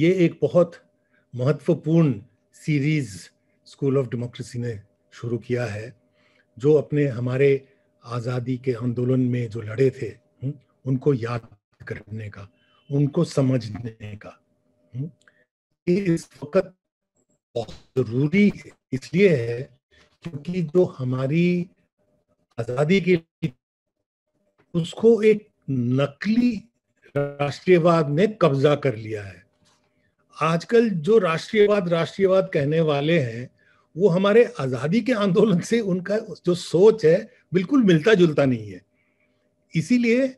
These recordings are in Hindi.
ये एक बहुत महत्वपूर्ण सीरीज स्कूल ऑफ डेमोक्रेसी ने शुरू किया है जो अपने हमारे आज़ादी के आंदोलन में जो लड़े थे हम्म, उनको याद करने का उनको समझने का हम्म, इस वक्त बहुत ज़रूरी इसलिए है क्योंकि जो हमारी आज़ादी के उसको एक नकली राष्ट्रीयवाद ने कब्जा कर लिया है आजकल जो राष्ट्रीयवाद राष्ट्रीयवाद कहने वाले हैं वो हमारे आजादी के आंदोलन से उनका जो सोच है बिल्कुल मिलता जुलता नहीं है इसीलिए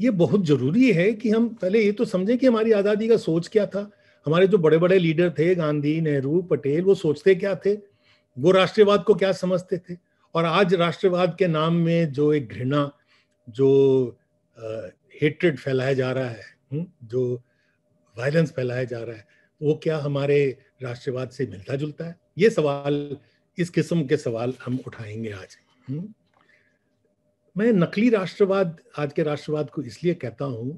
ये बहुत जरूरी है कि हम पहले ये तो समझें कि हमारी आज़ादी का सोच क्या था हमारे जो बड़े बड़े लीडर थे गांधी नेहरू पटेल वो सोचते क्या थे वो राष्ट्रवाद को क्या समझते थे और आज राष्ट्रवाद के नाम में जो एक घृणा जो हेट्रेड फैलाया जा रहा है हम्म, जो वायलेंस फैलाया जा रहा है वो क्या हमारे राष्ट्रवाद से मिलता जुलता है ये सवाल इस किस्म के सवाल हम उठाएंगे आज हुँ? हम्म? मैं नकली राष्ट्रवाद आज के राष्ट्रवाद को इसलिए कहता हूं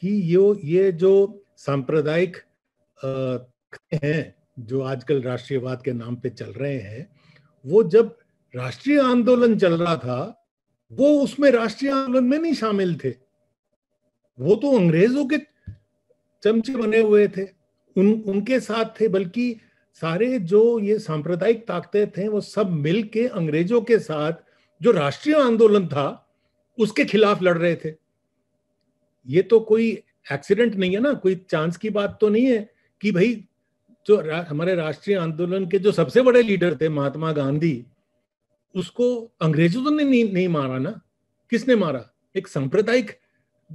कि यो ये जो सांप्रदायिक हैं जो आजकल राष्ट्रीयवाद के नाम पे चल रहे हैं वो जब राष्ट्रीय आंदोलन चल रहा था वो उसमें राष्ट्रीय आंदोलन में नहीं शामिल थे वो तो अंग्रेजों के चमचे बने हुए थे उन उनके साथ थे बल्कि सारे जो ये सांप्रदायिक ताकतें थे वो सब मिल के अंग्रेजों के साथ जो राष्ट्रीय आंदोलन था उसके खिलाफ लड़ रहे थे ये तो कोई एक्सीडेंट नहीं है ना कोई चांस की बात तो नहीं है कि भाई जो रा, हमारे राष्ट्रीय आंदोलन के जो सबसे बड़े लीडर थे महात्मा गांधी उसको अंग्रेजों ने नहीं, नहीं मारा ना किसने मारा एक सांप्रदायिक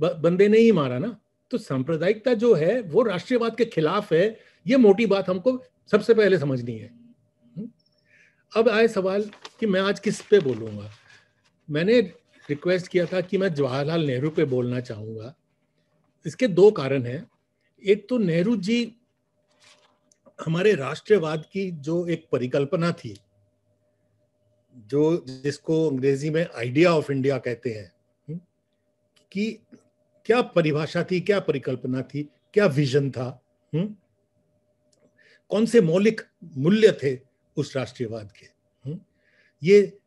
बंदे ने ही मारा ना तो सांप्रदायिकता जो है वो राष्ट्रीयवाद के खिलाफ है ये मोटी बात हमको सबसे पहले समझनी है हम्म? अब आए सवाल कि मैं आज किस पे बोलूंगा मैंने रिक्वेस्ट किया था कि मैं जवाहरलाल नेहरू पे बोलना चाहूंगा इसके दो कारण हैं एक तो नेहरू जी हमारे राष्ट्रवाद की जो एक परिकल्पना थी जो जिसको अंग्रेजी में आइडिया ऑफ इंडिया कहते हैं हम्म? कि क्या परिभाषा थी क्या परिकल्पना थी क्या विजन था हुँ? हम्म? कौन से मौलिक मूल्य थे उस राष्ट्रीयवाद के हुँ? हम्म? ये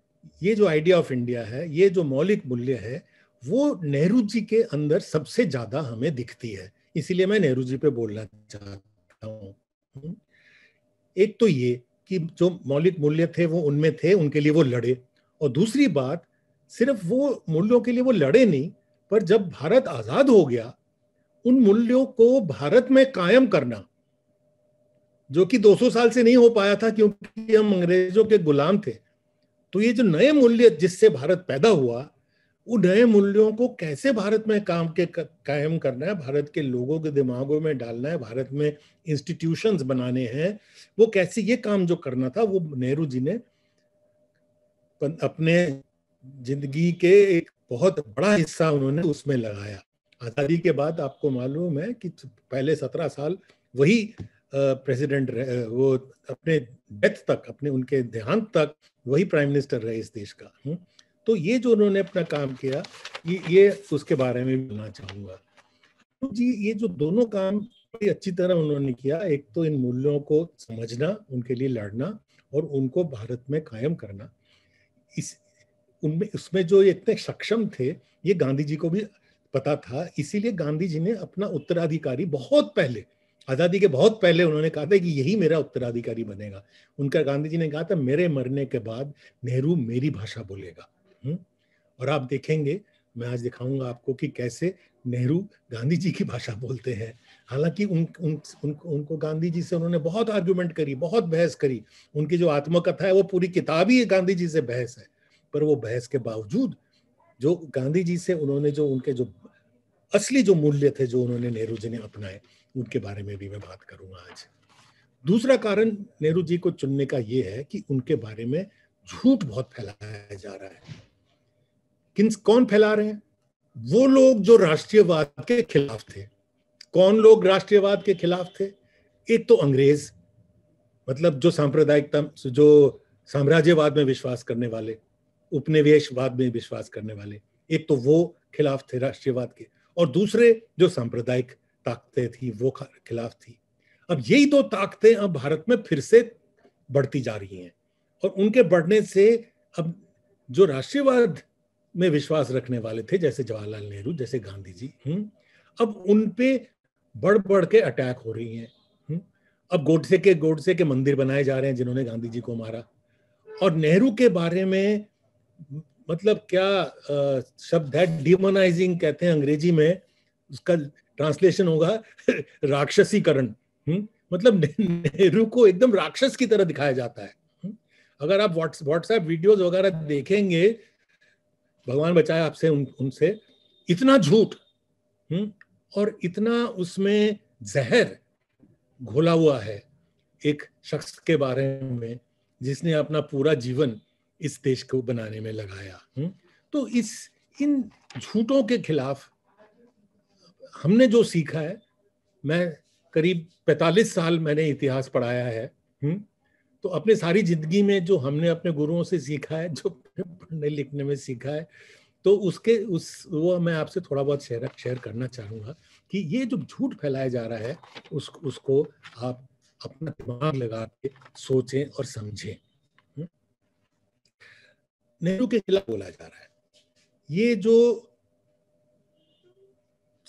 ये जो आइडिया ऑफ इंडिया है ये जो मौलिक मूल्य है वो नेहरू जी के अंदर सबसे ज्यादा हमें दिखती है इसीलिए मैं नेहरू जी पे बोलना चाहता हूँ हम्म? एक तो ये कि जो मौलिक मूल्य थे वो उनमें थे उनके लिए वो लड़े और दूसरी बात सिर्फ वो मूल्यों के लिए वो लड़े नहीं पर जब भारत आजाद हो गया उन मूल्यों को भारत में कायम करना जो कि 200 साल से नहीं हो पाया था क्योंकि हम अंग्रेजों के गुलाम थे तो ये जो नए मूल्य जिससे भारत पैदा हुआ उन नए मूल्यों को कैसे भारत में काम के कायम करना है भारत के लोगों के दिमागों में डालना है भारत में इंस्टीट्यूशंस बनाने हैं वो कैसे ये काम जो करना था वो नेहरू जी ने अपने जिंदगी के एक बहुत बड़ा हिस्सा उन्होंने उसमें लगाया आज़ादी के बाद आपको मालूम है कि पहले सत्रह साल वही प्रेसिडेंट वो अपने डेथ तक अपने उनके देहांत तक वही प्राइम मिनिस्टर रहे इस देश का हुँ? तो ये जो उन्होंने अपना काम किया ये ये उसके बारे में बोलना चाहूंगा तो जी ये जो दोनों काम बड़ी अच्छी तरह उन्होंने किया एक तो इन मूल्यों को समझना उनके लिए लड़ना और उनको भारत में कायम करना इस उनमें उसमें जो इतने सक्षम थे ये गांधी जी को भी पता था इसीलिए गांधी जी ने अपना उत्तराधिकारी बहुत पहले आजादी के बहुत पहले उन्होंने कहा था कि यही मेरा उत्तराधिकारी बनेगा उनका गांधी जी ने कहा था मेरे मरने के बाद नेहरू मेरी भाषा बोलेगा हुँ? और आप देखेंगे मैं आज दिखाऊंगा आपको कि कैसे नेहरू गांधी जी की भाषा बोलते हैं हालांकि उन, उन, उन उनको गांधी जी से उन्होंने बहुत आर्ग्यूमेंट करी बहुत बहस करी उनकी जो आत्मकथा है वो पूरी किताब ही गांधी जी से बहस है पर वो बहस के बावजूद जो गांधी जी से उन्होंने जो उनके जो असली जो मूल्य थे जो उन्होंने नेहरू जी ने अपनाए उनके बारे में भी मैं बात करूंगा आज दूसरा कारण नेहरू जी को चुनने का ये है कि उनके बारे में झूठ बहुत फैलाया जा रहा है किन कौन फैला रहे हैं वो लोग जो राष्ट्रीयवाद के खिलाफ थे कौन लोग राष्ट्रीयवाद के खिलाफ थे एक तो अंग्रेज मतलब जो सांप्रदायिकता जो साम्राज्यवाद में विश्वास करने वाले उपनिवेशवाद में विश्वास करने वाले एक तो वो खिलाफ थे राष्ट्रीयवाद के और दूसरे जो सांप्रदायिक ताकतें थी वो खिलाफ थी अब यही दो ताकतें अब भारत में फिर से बढ़ती जा रही हैं और उनके बढ़ने से अब जो राष्ट्रीयवाद में विश्वास रखने वाले थे जैसे जवाहरलाल नेहरू जैसे गांधी जी हुँ? अब उनपे बढ़ बढ़ के अटैक हो रही हैं अब गोडसे के गोडसे के मंदिर बनाए जा रहे हैं जिन्होंने गांधी जी को मारा और नेहरू के बारे में मतलब क्या आ, शब्द है डिमोनाइजिंग कहते हैं अंग्रेजी में उसका ट्रांसलेशन होगा राक्षसीकरण हम्म? मतलब नेहरू को एकदम राक्षस की तरह दिखाया जाता है हम्म? अगर आप व्हाट्सएप वीडियोस वगैरह देखेंगे भगवान बचाए आपसे उन, उनसे इतना झूठ हम्म? और इतना उसमें जहर घोला हुआ है एक शख्स के बारे में जिसने अपना पूरा जीवन इस देश को बनाने में लगाया हुँ? हम्म? तो इस इन झूठों के खिलाफ हमने जो सीखा है मैं करीब 45 साल मैंने इतिहास पढ़ाया है हुँ? हम्म? तो अपने सारी जिंदगी में जो हमने अपने गुरुओं से सीखा है जो पढ़ने लिखने में सीखा है तो उसके उस वो मैं आपसे थोड़ा बहुत शेयर शेयर करना चाहूँगा कि ये जो झूठ फैलाया जा रहा है उस उसको आप अपना दिमाग लगा के सोचें और समझें नेहरू के खिलाफ बोला जा रहा है ये जो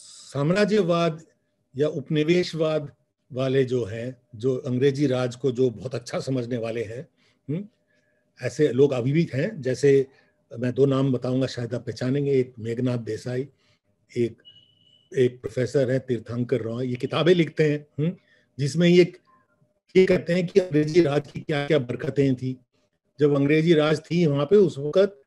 साम्राज्यवाद या उपनिवेशवाद वाले जो हैं जो अंग्रेजी राज को जो बहुत अच्छा समझने वाले हैं हम्म, ऐसे लोग अभी भी हैं जैसे मैं दो नाम बताऊंगा शायद आप पहचानेंगे एक मेघनाथ देसाई एक एक प्रोफेसर है तीर्थंकर रॉय ये किताबें लिखते हैं हम्म, जिसमें ये ये कहते हैं कि अंग्रेजी राज की क्या क्या बरकतें थी जब अंग्रेजी राज थी वहां पे उस वक्त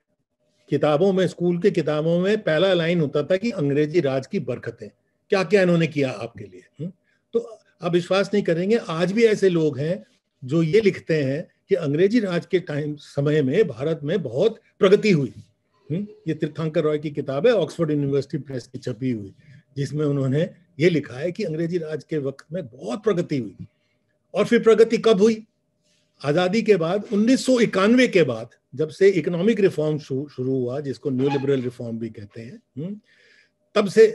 किताबों में स्कूल के किताबों में पहला लाइन होता था कि अंग्रेजी राज की बरकतें क्या क्या इन्होंने किया आपके लिए हुँ? हम्म? तो आप विश्वास नहीं करेंगे आज भी ऐसे लोग हैं जो ये लिखते हैं कि अंग्रेजी राज के टाइम समय में भारत में बहुत प्रगति हुई हुँ? हम्म? ये तीर्थंकर रॉय की किताब है ऑक्सफोर्ड यूनिवर्सिटी प्रेस की छपी हुई जिसमें उन्होंने ये लिखा है कि अंग्रेजी राज के वक्त में बहुत प्रगति हुई और फिर प्रगति कब हुई आज़ादी के बाद उन्नीस के बाद जब से इकोनॉमिक रिफॉर्म शुरू हुआ जिसको न्यू लिबरल रिफॉर्म भी कहते हैं हम्म, तब से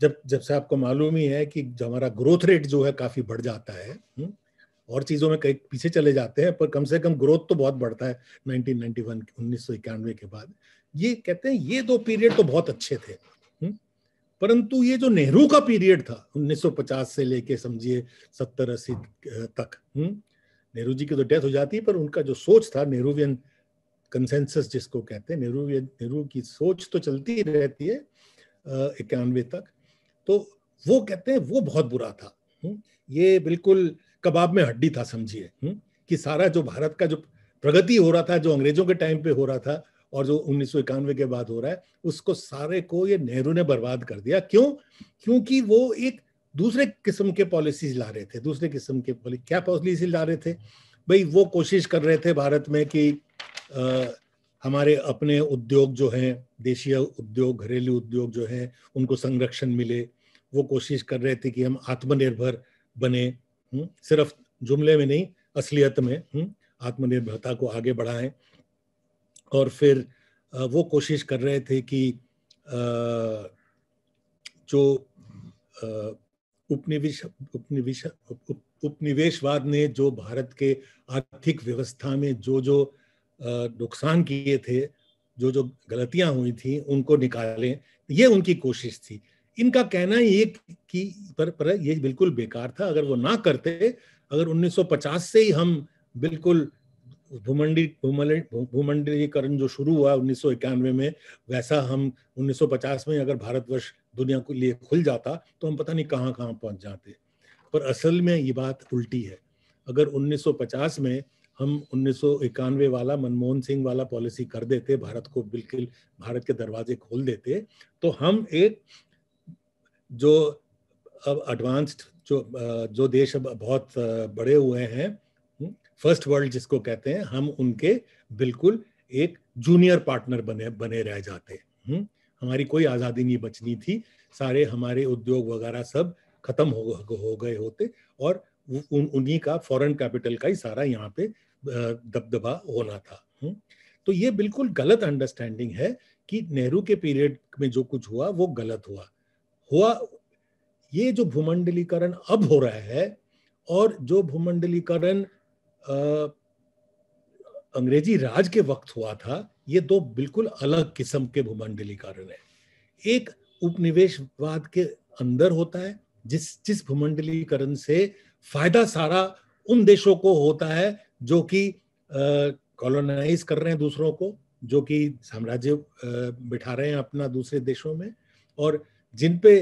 जब जब से आपको मालूम ही है कि जो हमारा ग्रोथ रेट जो है काफ़ी बढ़ जाता है हम्म, और चीज़ों में कई पीछे चले जाते हैं पर कम से कम ग्रोथ तो बहुत बढ़ता है 1991 उन्नीस के बाद ये कहते हैं ये दो पीरियड तो बहुत अच्छे थे हम्म, परंतु ये जो नेहरू का पीरियड था 1950 से लेके समझिए सत्तर अस्सी तक नेहरू जी की तो डेथ हो जाती है पर उनका जो सोच था नेहरूवियन कंसेंसस जिसको कहते हैं नेहरू नेहरू की सोच तो चलती रहती है इक्यानवे तक तो वो कहते हैं वो बहुत बुरा था हुँ? ये बिल्कुल कबाब में हड्डी था समझिए कि सारा जो भारत का जो प्रगति हो रहा था जो अंग्रेजों के टाइम पे हो रहा था और जो उन्नीस के बाद हो रहा है उसको सारे को ये नेहरू ने बर्बाद कर दिया क्यों क्योंकि वो एक दूसरे किस्म के पॉलिसीज ला रहे थे दूसरे किस्म के पॉलिसी क्या पॉलिसी ला रहे थे भाई वो कोशिश कर रहे थे भारत में कि आ, हमारे अपने उद्योग जो हैं देशीय उद्योग घरेलू उद्योग जो हैं उनको संरक्षण मिले वो कोशिश कर रहे थे कि हम आत्मनिर्भर बने हुँ? हम्म, सिर्फ जुमले में नहीं असलियत में हुँ? हम्म, आत्मनिर्भरता को आगे बढ़ाएं और फिर आ, वो कोशिश कर रहे थे कि आ, जो उपनिवेश उपनिवेश उपनिवेशवाद ने जो भारत के आर्थिक व्यवस्था में जो जो नुकसान किए थे जो जो गलतियां हुई थी उनको निकालें ये उनकी कोशिश थी इनका कहना ये कि पर, पर ये बिल्कुल बेकार था अगर वो ना करते अगर 1950 से ही हम बिल्कुल भूमंडी भूमंडलीकरण जो शुरू हुआ उन्नीस में वैसा हम 1950 में अगर भारतवर्ष दुनिया के लिए खुल जाता तो हम पता नहीं कहाँ कहाँ पहुंच जाते पर असल में ये बात उल्टी है अगर 1950 में हम उन्नीस वाला मनमोहन सिंह वाला पॉलिसी कर देते भारत को बिल्कुल भारत के दरवाजे खोल देते तो हम एक जो अब एडवांस्ड जो जो देश अब बहुत बड़े हुए हैं फर्स्ट वर्ल्ड जिसको कहते हैं हम उनके बिल्कुल एक जूनियर पार्टनर बने बने रह जाते हैं हम्म? हमारी कोई आज़ादी नहीं बचनी थी सारे हमारे उद्योग वगैरह सब खत्म हो, हो गए होते और उन, उन्हीं का फॉरेन कैपिटल का ही सारा यहाँ पे दबदबा होना था हुँ? हम्म? तो ये बिल्कुल गलत अंडरस्टैंडिंग है कि नेहरू के पीरियड में जो कुछ हुआ वो गलत हुआ हुआ ये जो भूमंडलीकरण अब हो रहा है और जो भूमंडलीकरण अंग्रेजी राज के वक्त हुआ था ये दो बिल्कुल अलग किस्म के भूमंडलीकरण है एक उपनिवेशवाद के अंदर होता है जिस जिस भूमंडलीकरण से फायदा सारा उन देशों को होता है जो कि कॉलोनाइज कर रहे हैं दूसरों को जो कि साम्राज्य बिठा रहे हैं अपना दूसरे देशों में और जिन पे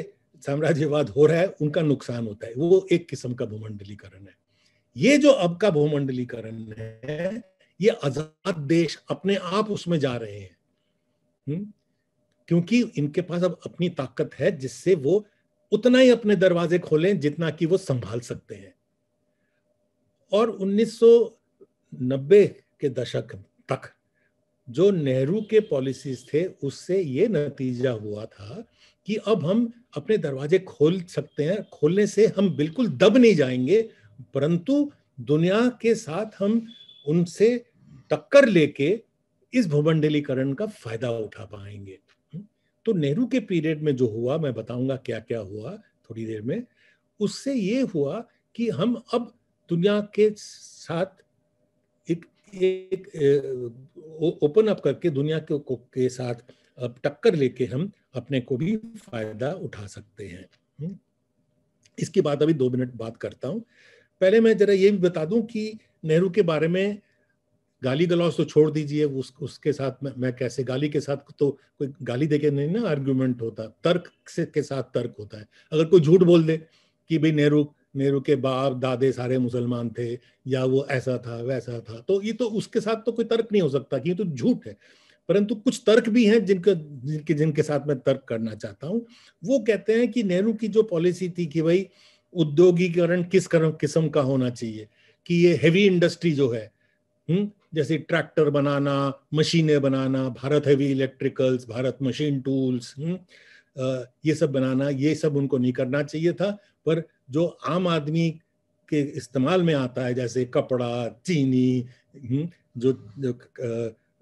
साम्राज्यवाद हो रहा है उनका नुकसान होता है वो एक किस्म का भूमंडलीकरण है ये जो अब का भूमंडलीकरण है ये आजाद देश अपने आप उसमें जा रहे हैं हुँ? क्योंकि इनके पास अब अपनी ताकत है जिससे वो उतना ही अपने दरवाजे खोलें जितना कि वो संभाल सकते हैं और 1990 के दशक तक जो नेहरू के पॉलिसीज थे उससे ये नतीजा हुआ था कि अब हम अपने दरवाजे खोल सकते हैं खोलने से हम बिल्कुल दब नहीं जाएंगे परंतु दुनिया के साथ हम उनसे टक्कर लेके इस भूमंडलीकरण का फायदा उठा पाएंगे हम्म। तो नेहरू के पीरियड में जो हुआ मैं बताऊंगा क्या क्या हुआ थोड़ी देर में उससे ये हुआ कि हम अब दुनिया के साथ एक एक ओपन अप करके दुनिया के को, के साथ अब टक्कर लेके हम अपने को भी फायदा उठा सकते हैं हम्म। इसकी बात अभी दो मिनट बात करता हूं पहले मैं जरा ये भी बता दूं कि नेहरू के बारे में गाली गलौज तो छोड़ दीजिए उस, उसके साथ मैं, मैं कैसे गाली के साथ तो कोई गाली देके नहीं ना आर्ग्यूमेंट होता तर्क से के साथ तर्क होता है अगर कोई झूठ बोल दे कि भाई नेहरू नेहरू के बाप दादे सारे मुसलमान थे या वो ऐसा था वैसा था तो ये तो उसके साथ तो कोई तर्क नहीं हो सकता कि ये तो झूठ है परंतु कुछ तर्क भी हैं जिनके जिनके जिनके साथ मैं तर्क करना चाहता हूँ वो कहते हैं कि नेहरू की जो पॉलिसी थी कि भाई उद्योगीकरण किस किस्म का होना चाहिए कि ये हेवी इंडस्ट्री जो है हुँ? हम्म, जैसे ट्रैक्टर बनाना मशीनें बनाना Bharat heavy electricals Bharat machine tools हुँ? ये सब बनाना ये सब उनको नहीं करना चाहिए था पर जो आम आदमी के इस्तेमाल में आता है जैसे कपड़ा चीनी हुँ? हम्म, जो, जो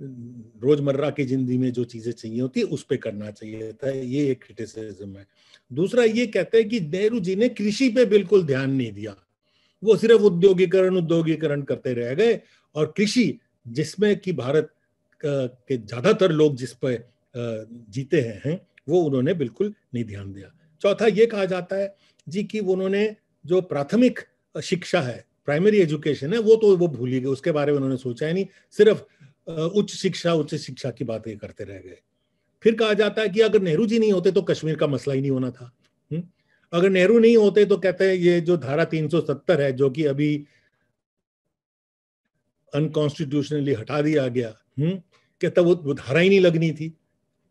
रोजमर्रा की जिंदगी में जो चीजें चाहिए होती है उस पर करना चाहिए था ये एक क्रिटिसिज्म है दूसरा ये कहते हैं कि नेहरू जी ने कृषि पे बिल्कुल ध्यान नहीं दिया वो सिर्फ उद्योगीकरण उद्योगीकरण करते रह गए और कृषि जिसमें कि भारत के ज्यादातर लोग जिस पर जीते हैं, वो उन्होंने बिल्कुल नहीं ध्यान दिया चौथा ये कहा जाता है जी कि उन्होंने जो प्राथमिक शिक्षा है प्राइमरी एजुकेशन है वो तो वो भूल ही गए उसके बारे में उन्होंने सोचा ही नहीं सिर्फ उच्च शिक्षा उच्च शिक्षा की बातें करते रह गए फिर कहा जाता है कि अगर नेहरू जी नहीं होते तो कश्मीर का मसला ही नहीं होना था अगर नेहरू नहीं होते तो कहते हैं ये जो धारा 370 है जो कि अभी अनकॉन्स्टिट्यूशनली हटा दिया गया हम्म कहता वो धारा ही नहीं लगनी थी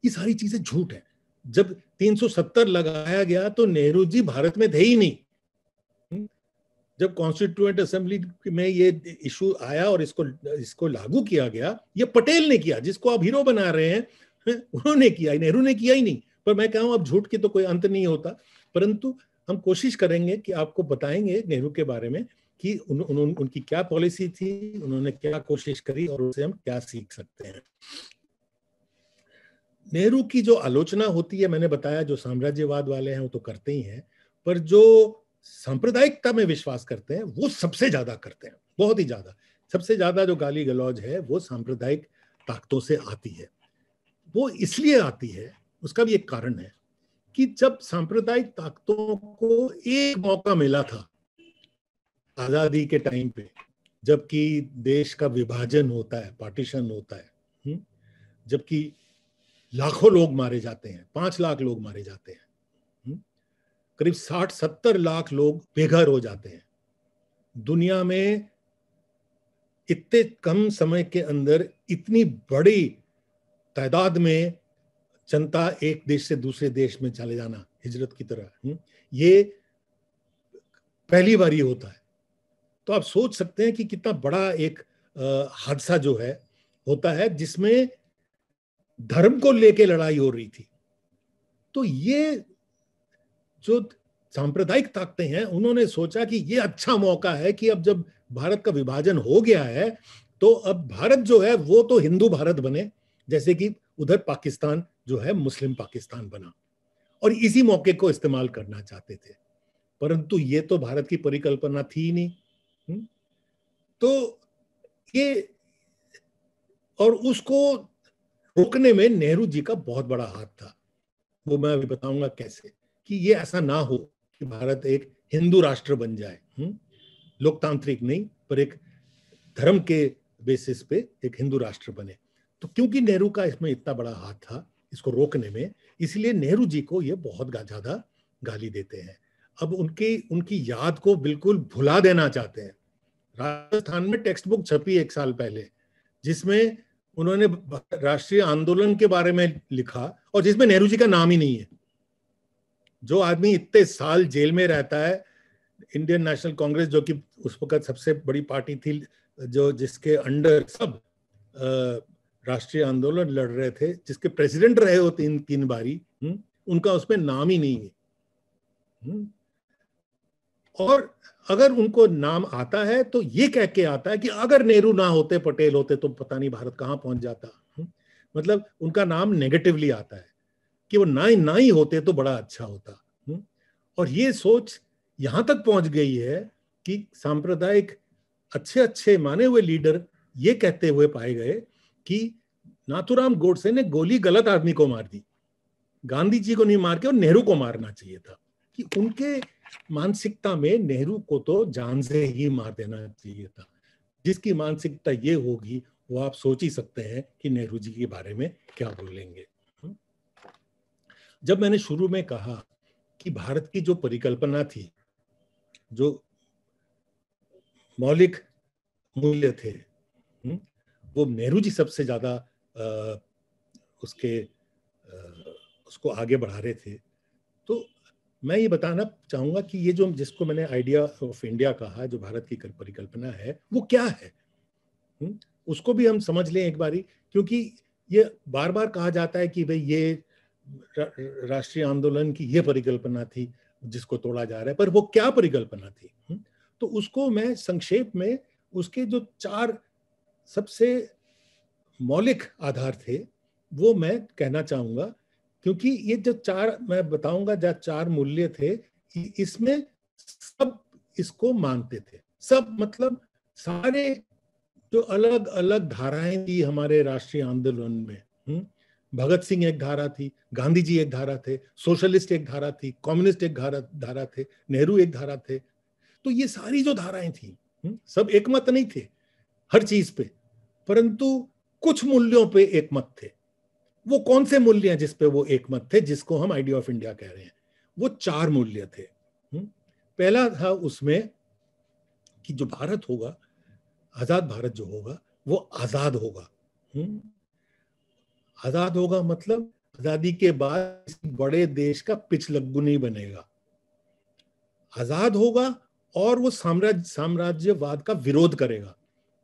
ये सारी चीजें झूठ है जब 370 लगाया गया तो नेहरू जी भारत में थे ही नहीं जब कॉन्स्टिट्यूएंट असेंबली में ये इशू आया और इसको इसको लागू किया गया ये पटेल ने किया जिसको आप हीरो बना रहे हैं उन्होंने किया नेहरू ने किया ही नहीं पर मैं कहूँ अब झूठ की तो कोई अंत नहीं होता परंतु हम कोशिश करेंगे कि आपको बताएंगे नेहरू के बारे में कि उन, उन, उन, उनकी क्या पॉलिसी थी उन्होंने क्या कोशिश करी और उससे हम क्या सीख सकते हैं नेहरू की जो आलोचना होती है मैंने बताया जो साम्राज्यवाद वाले हैं वो तो करते ही हैं पर जो सांप्रदायिकता में विश्वास करते हैं वो सबसे ज्यादा करते हैं बहुत ही ज्यादा सबसे ज्यादा जो गाली गलौज है वो सांप्रदायिक ताकतों से आती है वो इसलिए आती है उसका भी एक कारण है कि जब सांप्रदायिक ताकतों को एक मौका मिला था आजादी के टाइम पे जबकि देश का विभाजन होता है पार्टीशन होता है हम्म, जबकि लाखों लोग मारे जाते हैं पांच लाख लोग मारे जाते हैं करीब साठ सत्तर लाख लोग बेघर हो जाते हैं दुनिया में इतने कम समय के अंदर इतनी बड़ी तादाद में जनता एक देश से दूसरे देश में चले जाना हिजरत की तरह हम्म, ये पहली बार होता है तो आप सोच सकते हैं कि कितना बड़ा एक हादसा जो है होता है जिसमें धर्म को लेके लड़ाई हो रही थी तो ये जो सांप्रदायिक ताकतें हैं उन्होंने सोचा कि ये अच्छा मौका है कि अब जब भारत का विभाजन हो गया है तो अब भारत जो है वो तो हिंदू भारत बने जैसे कि उधर पाकिस्तान जो है मुस्लिम पाकिस्तान बना और इसी मौके को इस्तेमाल करना चाहते थे परंतु ये तो भारत की परिकल्पना थी नहीं तो ये और उसको रोकने में नेहरू जी का बहुत बड़ा हाथ था वो मैं अभी बताऊंगा कैसे कि ये ऐसा ना हो कि भारत एक हिंदू राष्ट्र बन जाए हम्म? लोकतांत्रिक नहीं पर एक धर्म के बेसिस पे एक हिंदू राष्ट्र बने तो क्योंकि नेहरू का इसमें इतना बड़ा हाथ था इसको रोकने में इसलिए नेहरू जी को ये बहुत ज्यादा गाली देते हैं अब उनकी उनकी याद को बिल्कुल भुला देना चाहते हैं राजस्थान में टेक्स्ट बुक छपी एक साल पहले जिसमें उन्होंने राष्ट्रीय आंदोलन के बारे में लिखा और जिसमें नेहरू जी का नाम ही नहीं है जो आदमी इतने साल जेल में रहता है इंडियन नेशनल कांग्रेस जो कि उस वक्त सबसे बड़ी पार्टी थी जो जिसके अंडर सब राष्ट्रीय आंदोलन लड़ रहे थे जिसके प्रेसिडेंट रहे हो तीन तीन बारी हुँ? हम्म, उनका उसमें नाम ही नहीं है हम्म, और अगर उनको नाम आता है तो ये कह के आता है कि अगर नेहरू ना होते पटेल होते तो पता नहीं भारत कहाँ पहुंच जाता हम्म, मतलब उनका नाम नेगेटिवली आता है कि वो ना ही ना ही होते तो बड़ा अच्छा होता हम्म? और ये सोच यहां तक पहुंच गई है कि सांप्रदायिक अच्छे अच्छे माने हुए लीडर ये कहते हुए पाए गए कि नाथुराम गोडसे ने गोली गलत आदमी को मार दी गांधी जी को नहीं मार के और नेहरू को मारना चाहिए था कि उनके मानसिकता में नेहरू को तो जान से ही मार देना चाहिए था जिसकी मानसिकता ये होगी वो आप सोच ही सकते हैं कि नेहरू जी के बारे में क्या बोलेंगे जब मैंने शुरू में कहा कि भारत की जो परिकल्पना थी जो मौलिक मूल्य थे हम्म, वो नेहरू जी सबसे ज्यादा उसके उसको आगे बढ़ा रहे थे तो मैं ये बताना चाहूंगा कि ये जो जिसको मैंने आइडिया ऑफ इंडिया कहा जो भारत की परिकल्पना है वो क्या है हम्म, उसको भी हम समझ लें एक बारी क्योंकि ये बार बार कहा जाता है कि भाई ये राष्ट्रीय आंदोलन की यह परिकल्पना थी जिसको तोड़ा जा रहा है पर वो क्या परिकल्पना थी तो उसको मैं संक्षेप में उसके जो चार सबसे मौलिक आधार थे वो मैं कहना चाहूंगा क्योंकि ये जो चार मैं बताऊंगा जो चार मूल्य थे इसमें सब इसको मानते थे सब मतलब सारे जो अलग अलग धाराएं थी हमारे राष्ट्रीय आंदोलन में भगत सिंह एक धारा थी गांधी जी एक धारा थे सोशलिस्ट एक धारा थी कम्युनिस्ट एक धारा धारा थे नेहरू एक धारा थे तो ये सारी जो धाराएं थी हम्म, सब एक मत नहीं थे हर चीज पे परंतु कुछ मूल्यों पे एकमत थे वो कौन से मूल्य हैं जिसपे वो एक मत थे जिसको हम आइडिया ऑफ इंडिया कह रहे हैं वो चार मूल्य थे हम्म। पहला था उसमें कि जो भारत होगा आजाद भारत जो होगा वो आजाद होगा हम्म। आजाद होगा मतलब आजादी के बाद बड़े देश का पिछलग्गू नहीं बनेगा आजाद होगा और वो साम्राज्य साम्राज्यवाद का विरोध करेगा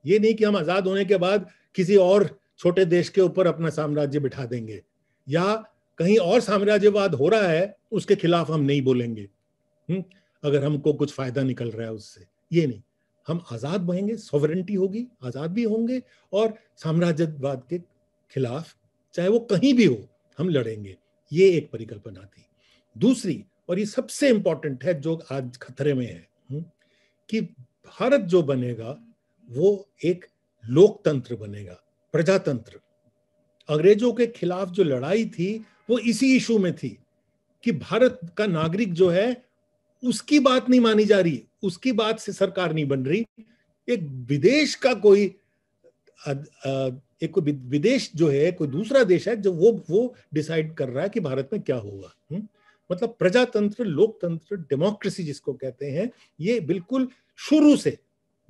ये नहीं कि हम आजाद होने के बाद किसी और छोटे देश के ऊपर अपना साम्राज्य बिठा देंगे या कहीं और साम्राज्यवाद हो रहा है उसके खिलाफ हम नहीं बोलेंगे हुँ? हम्म, अगर हमको कुछ फायदा निकल रहा है उससे ये नहीं हम आजाद बहेंगे सॉवरेंटी होगी आजाद भी होंगे और साम्राज्यवाद के खिलाफ चाहे वो कहीं भी हो हम लड़ेंगे ये एक परिकल्पना थी दूसरी और ये सबसे इंपॉर्टेंट है जो आज खतरे में है हम्म, कि भारत जो बनेगा वो एक लोकतंत्र बनेगा प्रजातंत्र अंग्रेजों के खिलाफ जो लड़ाई थी वो इसी इशू में थी कि भारत का नागरिक जो है उसकी बात नहीं मानी जा रही उसकी बात से सरकार नहीं बन रही एक विदेश का कोई एक कोई विदेश जो है कोई दूसरा देश है जो वो वो डिसाइड कर रहा है कि भारत में क्या होगा मतलब प्रजातंत्र लोकतंत्र डेमोक्रेसी जिसको कहते हैं ये बिल्कुल शुरू से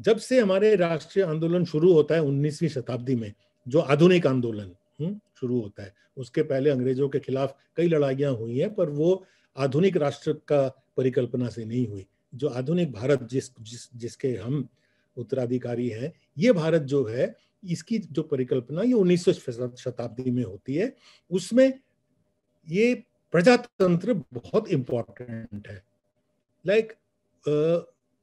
जब से हमारे राष्ट्रीय आंदोलन शुरू होता है उन्नीसवी शताब्दी में जो आधुनिक आंदोलन शुरू होता है उसके पहले अंग्रेजों के खिलाफ कई लड़ाइयाँ हुई हैं पर वो आधुनिक राष्ट्र का परिकल्पना से नहीं हुई जो आधुनिक भारत जिस, जिस जिसके हम उत्तराधिकारी हैं ये भारत जो है इसकी जो परिकल्पना ये उन्नीस शताब्दी में होती है उसमें ये प्रजातंत्र बहुत इम्पोर्टेंट है लाइक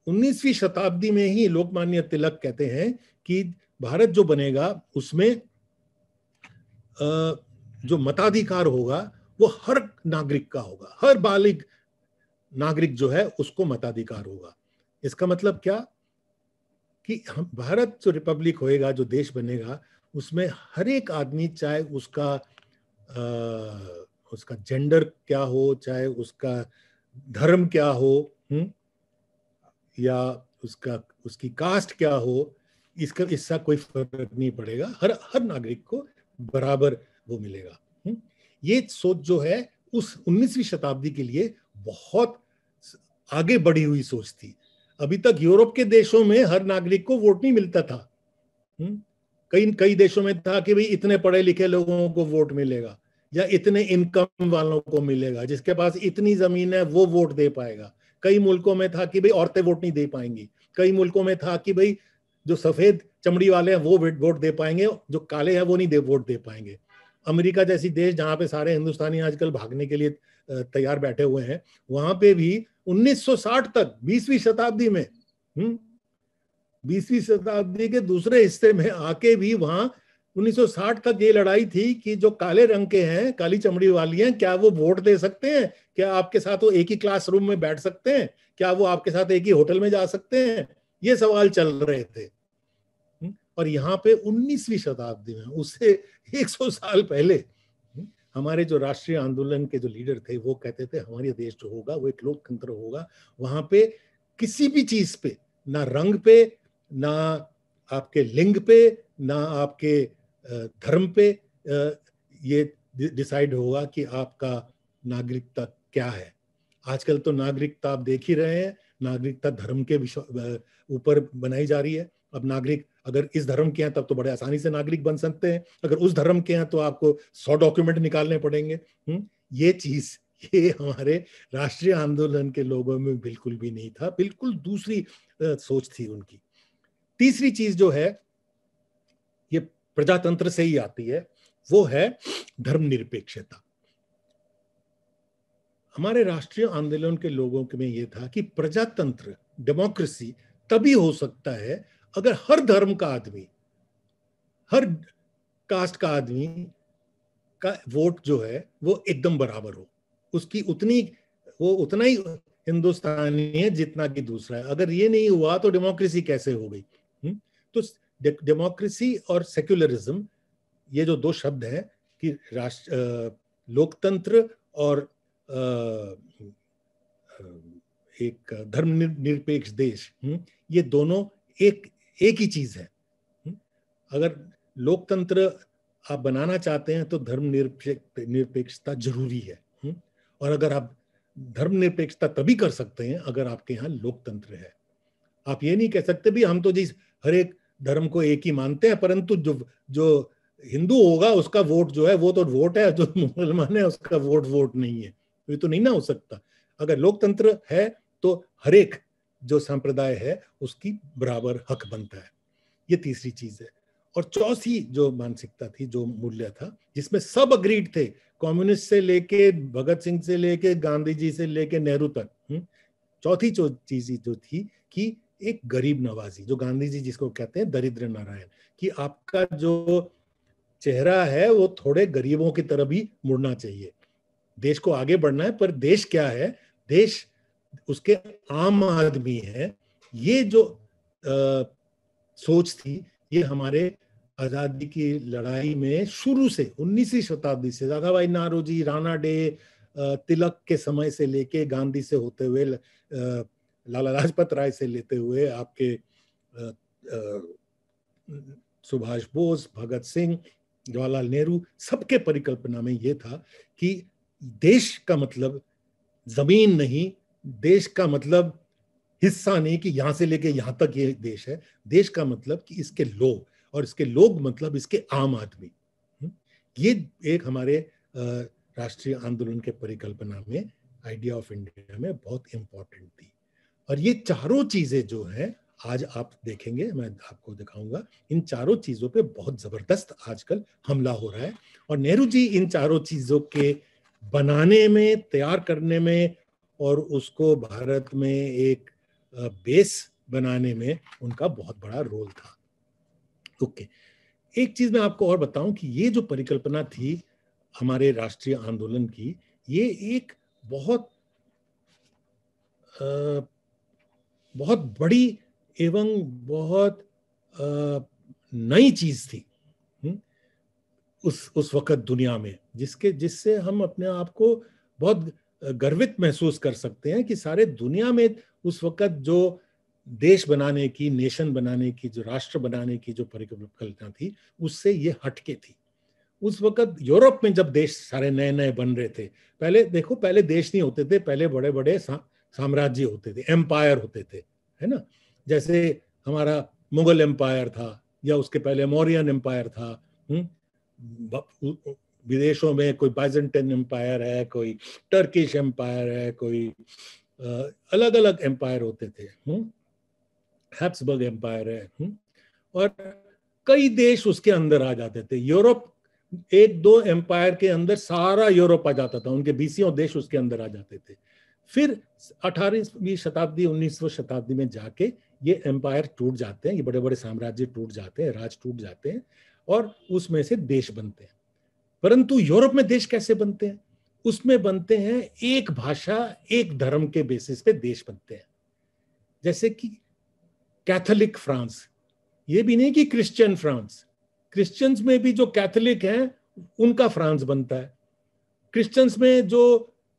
उन्नीसवीं शताब्दी में ही लोकमान्य तिलक कहते हैं कि भारत जो बनेगा उसमें जो मताधिकार होगा वो हर नागरिक का होगा हर बालिक नागरिक जो है उसको मताधिकार होगा इसका मतलब क्या कि हम भारत जो रिपब्लिक होएगा जो देश बनेगा उसमें हर एक आदमी चाहे उसका आ, उसका जेंडर क्या हो चाहे उसका धर्म क्या हो हुँ? हम्म, या उसका उसकी कास्ट क्या हो इसका इसका कोई फर्क नहीं पड़ेगा हर हर नागरिक को बराबर वो मिलेगा हुँ? हम्म। ये सोच जो है उस 19वीं शताब्दी के लिए बहुत आगे बढ़ी हुई सोच थी अभी तक यूरोप के देशों में हर नागरिक को वोट नहीं मिलता था हम्म? कई कई देशों में था कि भाई इतने पढ़े लिखे लोगों को वोट मिलेगा या इतने इनकम वालों को मिलेगा जिसके पास इतनी जमीन है वो वोट दे पाएगा कई मुल्कों में था कि भाई औरतें वोट नहीं दे पाएंगी कई मुल्कों में था कि भाई जो सफेद चमड़ी वाले हैं वो वोट दे पाएंगे जो काले हैं वो नहीं दे वोट दे पाएंगे अमेरिका जैसी देश जहाँ पे सारे हिंदुस्तानी आजकल भागने के लिए तैयार बैठे हुए हैं वहां पे भी 1960 तक 20वीं शताब्दी में 20वीं हम्म, शताब्दी के दूसरे हिस्से में आके भी वहां 1960 तक ये लड़ाई थी कि जो काले रंग के हैं काली चमड़ी वाली हैं क्या वो वोट दे सकते हैं क्या आपके साथ वो एक ही क्लासरूम में बैठ सकते हैं क्या वो आपके साथ एक ही होटल में जा सकते हैं ये सवाल चल रहे थे हम्म, और यहाँ पे 19वीं शताब्दी में उससे 100 साल पहले हमारे जो राष्ट्रीय आंदोलन के जो लीडर थे वो कहते थे हमारे देश जो होगा वो एक लोकतंत्र होगा वहां पे किसी भी चीज पे ना रंग पे ना आपके लिंग पे ना आपके धर्म पे ये डिसाइड होगा कि आपका नागरिकता क्या है आजकल तो नागरिकता आप देख ही रहे हैं नागरिकता धर्म के ऊपर बनाई जा रही है अब नागरिक अगर इस धर्म के हैं तब तो बड़े आसानी से नागरिक बन सकते हैं अगर उस धर्म के हैं तो आपको सौ डॉक्यूमेंट निकालने पड़ेंगे ये चीज ये हमारे राष्ट्रीय आंदोलन के लोगों में बिल्कुल भी नहीं था बिल्कुल दूसरी सोच थी उनकी तीसरी चीज जो है ये प्रजातंत्र से ही आती है वो है धर्मनिरपेक्षता हमारे राष्ट्रीय आंदोलन के लोगों के में यह था कि प्रजातंत्र डेमोक्रेसी तभी हो सकता है अगर हर धर्म का आदमी हर कास्ट का आदमी का वोट जो है वो एकदम बराबर हो उसकी उतनी वो उतना ही हिंदुस्तानी है जितना कि दूसरा है अगर ये नहीं हुआ तो डेमोक्रेसी कैसे हो गई तो डेमोक्रेसी और सेक्युलरिज्म ये जो दो शब्द हैं कि राष्ट्र लोकतंत्र और आ, एक धर्मनिरपेक्ष देश ये दोनों एक एक ही चीज है हम्म? अगर लोकतंत्र आप बनाना चाहते हैं तो धर्म निरपेक्षता जरूरी है हम्म? और अगर आप धर्म निरपेक्षता तभी कर सकते हैं अगर आपके यहाँ लोकतंत्र है आप ये नहीं कह सकते भी हम तो जिस हर एक धर्म को एक ही मानते हैं परंतु जो जो हिंदू होगा उसका वोट जो है वो तो वोट है जो मुसलमान है उसका वोट वोट नहीं है ये तो नहीं ना हो सकता अगर लोकतंत्र है तो हरेक जो संप्रदाय है उसकी बराबर हक बनता है ये तीसरी चीज है और चौथी जो मानसिकता थी जो मूल्य था जिसमें सब अग्रीड थे कम्युनिस्ट से लेके भगत सिंह से लेके गांधी जी से लेके नेहरू तक हम्म, चौथी जो चीज जो थी कि एक गरीब नवाजी जो गांधी जी जिसको कहते हैं दरिद्र नारायण कि आपका जो चेहरा है वो थोड़े गरीबों की तरह भी मुड़ना चाहिए देश को आगे बढ़ना है पर देश क्या है देश उसके आम आदमी है ये जो आ, सोच थी ये हमारे आजादी की लड़ाई में शुरू से 19वीं शताब्दी से दादाभाई नारोजी राणा डे तिलक के समय से लेके गांधी से होते हुए लाला लाजपत राय से लेते हुए आपके सुभाष बोस भगत सिंह जवाहरलाल नेहरू सबके परिकल्पना में ये था कि देश का मतलब जमीन नहीं देश का मतलब हिस्सा नहीं कि यहां से लेके यहाँ तक ये देश है देश का मतलब कि इसके लोग और इसके लोग मतलब इसके आम आदमी हम्म? ये एक हमारे राष्ट्रीय आंदोलन के परिकल्पना में आइडिया ऑफ इंडिया में बहुत इंपॉर्टेंट थी और ये चारों चीजें जो है आज आप देखेंगे मैं आपको दिखाऊंगा इन चारों चीजों पे बहुत जबरदस्त आजकल हमला हो रहा है और नेहरू जी इन चारों चीजों के बनाने में तैयार करने में और उसको भारत में एक बेस बनाने में उनका बहुत बड़ा रोल था ओके okay. एक चीज मैं आपको और बताऊं कि ये जो परिकल्पना थी हमारे राष्ट्रीय आंदोलन की ये एक बहुत आ, बहुत बड़ी एवं बहुत नई चीज थी हुँ? उस उस वक्त दुनिया में जिसके जिससे हम अपने आप को बहुत गर्वित महसूस कर सकते हैं कि सारे दुनिया में उस वक्त जो देश बनाने की नेशन बनाने की जो राष्ट्र बनाने की जो परिकल्पना थी उससे ये हटके थी उस वक्त यूरोप में जब देश सारे नए नए बन रहे थे पहले देखो पहले देश नहीं होते थे पहले बड़े बड़े सा, साम्राज्य होते थे एम्पायर होते थे है ना जैसे हमारा मुगल एम्पायर था या उसके पहले मौर्यन एम्पायर था विदेशों में कोई बाइजेंटन एम्पायर है कोई टर्किश एम्पायर है कोई अलग अलग एम्पायर होते थे हैप्सबर्ग एम्पायर है हुँ? हम्म? और कई देश उसके अंदर आ जाते थे यूरोप एक दो एम्पायर के अंदर सारा यूरोप आ जाता था उनके बीसियों देश उसके अंदर आ जाते थे फिर अठारहवीं शताब्दी उन्नीसवीं शताब्दी में जाके ये एम्पायर टूट जाते हैं ये बड़े बड़े साम्राज्य टूट जाते हैं राज टूट जाते हैं और उसमें से देश बनते हैं परंतु यूरोप में देश कैसे बनते हैं उसमें बनते हैं एक भाषा एक धर्म के बेसिस पे देश बनते हैं जैसे कि कैथोलिक फ्रांस ये भी नहीं कि क्रिश्चियन फ्रांस क्रिश्चियंस में भी जो कैथोलिक हैं उनका फ्रांस बनता है क्रिश्चियंस में जो